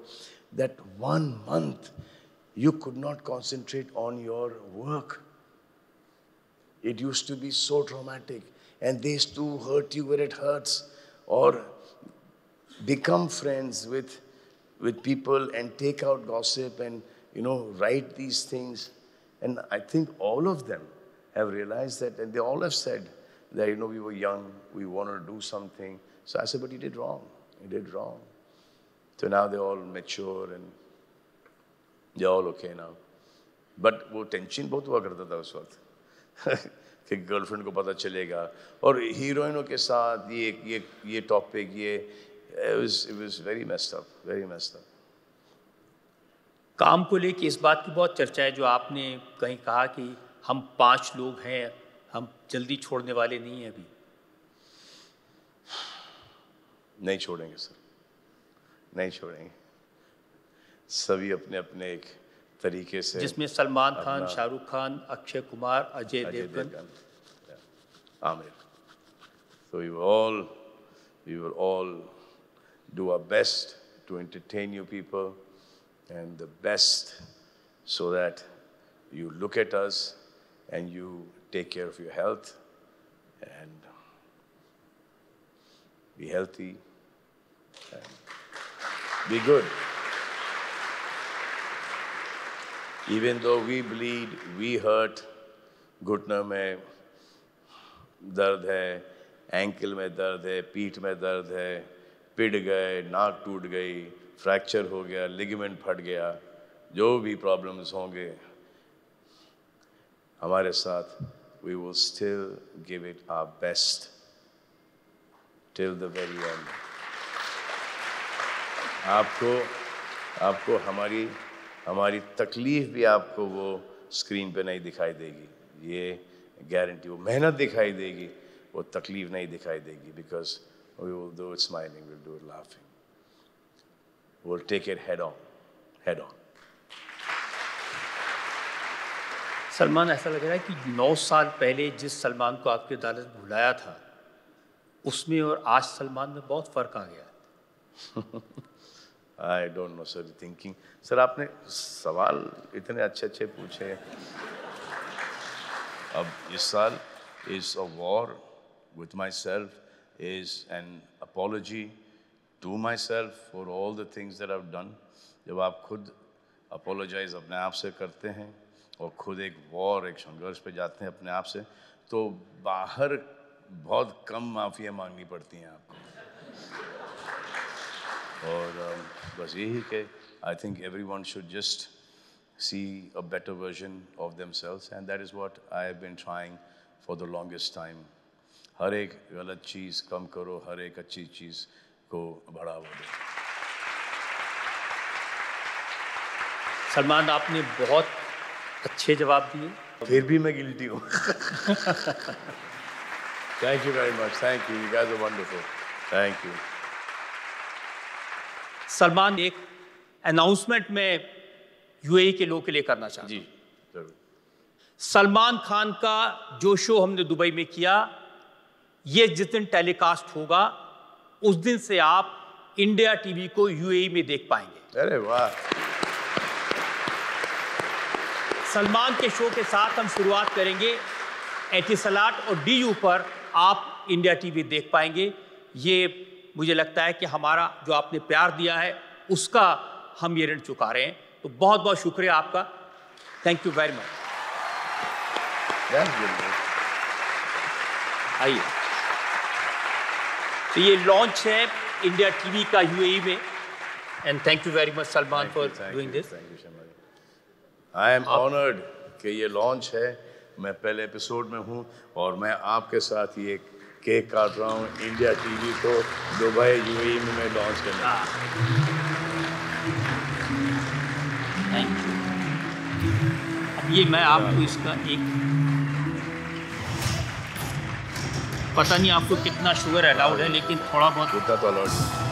that one month you could not concentrate on your work it use to be so dramatic and this to hurt you where it hurts और become friends with with people and take out gossip and you know write these things and I think all of them have realise that and they all have said that, you know, we were young, we wanted to do something. So I said, but you did wrong. You did wrong. So now they're all mature and they're all okay now. But वो tension बहुत हुआ करता था उस वक्त कि girlfriend को पता चलेगा और हीरोइनों के साथ ये ये ये टॉपिक ये very messed up, very messed up. काम को लेके इस बात की बहुत चर्चा है जो आपने कहीं कहा कि हम पांच लोग हैं हम जल्दी छोड़ने वाले नहीं हैं अभी नहीं छोड़ेंगे सर नहीं छोड़ेंगे सभी अपने अपने एक तरीके से जिसमें Salman Khan Shahrukh Khan Akshay Kumar Ajay Devgan Aamir so you all you are all do are best to entertain you people and the best so that you look at us and you take care of your health and be healthy and be good. Even though we bleed, we hurt, घुटनों में दर्द है ankle में दर्द है पीठ में दर्द है पिट गए नाक टूट गई फ्रैक्चर हो गया लिगमेंट फट गया जो भी प्रॉब्लम्स होंगे हमारे साथ we will still give it our best till the very end. आपको आपको हमारी हमारी तकलीफ भी आपको वो स्क्रीन पे नहीं दिखाई देगी ये गारंटी वो मेहनत दिखाई देगी वो तकलीफ नहीं दिखाई देगी because we will do it smiling will do it laughing will take it head on head on Salman ऐसा लग रहा है कि नौ साल पहले जिस सलमान को आपकी अदालत ने बुलाया था उसमें और आज सलमान में बहुत फ़र्क आ गया I don't know sir thinking sir आपने सवाल इतने अच्छे अच्छे पूछे अब इस साल is a war with myself is an apology to myself for all the things that have done जब आप खुद अपोलोजाइज अपने आप से करते हैं और खुद एक वॉर एक संघर्ष पे जाते हैं अपने आप से तो बाहर बहुत कम माफ़ियाँ मांगनी पड़ती हैं आपको और बस यही कि I think every one should just see a better version of them selves and that is what I have been trying for the longest time हर एक गलत चीज़ कम करो हर एक अच्छी चीज़ को बढ़ावा दो सलमान आपने बहुत अच्छे जवाब दिए फिर भी मैं गिल्टी हूँ thank you very much thank you guys are wonderful thank you Salman एक अनाउंसमेंट में यूएई के लोग के लिए करना चाहता जी सलमान खान का जो शो हमने दुबई में किया ये जिस दिन टेलीकास्ट होगा उस दिन से आप इंडिया टीवी को यूएई e में देख पाएंगे अरे वाह सलमान के शो के साथ हम शुरुआत करेंगे एटीसलाट और डी यू पर आप इंडिया टीवी देख पाएंगे ये मुझे लगता है कि हमारा जो आपने प्यार दिया है उसका हम ये ऋण चुका रहे हैं तो बहुत बहुत शुक्रिया आपका थैंक यू वेरी मच आइए तो ये लॉन्च है इंडिया टीवी का यूएई e में and thank you very much Salman for doing this I am honoured कि ये लॉन्च है मैं पहले एपिसोड में हूँ और मैं आपके साथ ये केक काट रहा हूँ इंडिया टीवी को दुबई यू e में में लॉन्च करना अब ये मैं आपको इसका एक पता नहीं आपको कितना शुगर अलाउड है लेकिन थोड़ा बहुत तो अलाउड है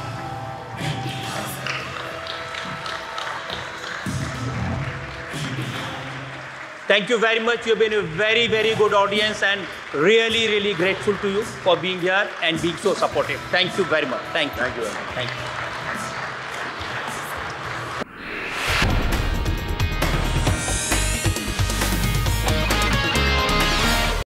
Thank you very much. You've been a very, very good audience and really, really grateful to you for being here and being so supportive. Thank you very much. Thank you. Thank you. Thank you.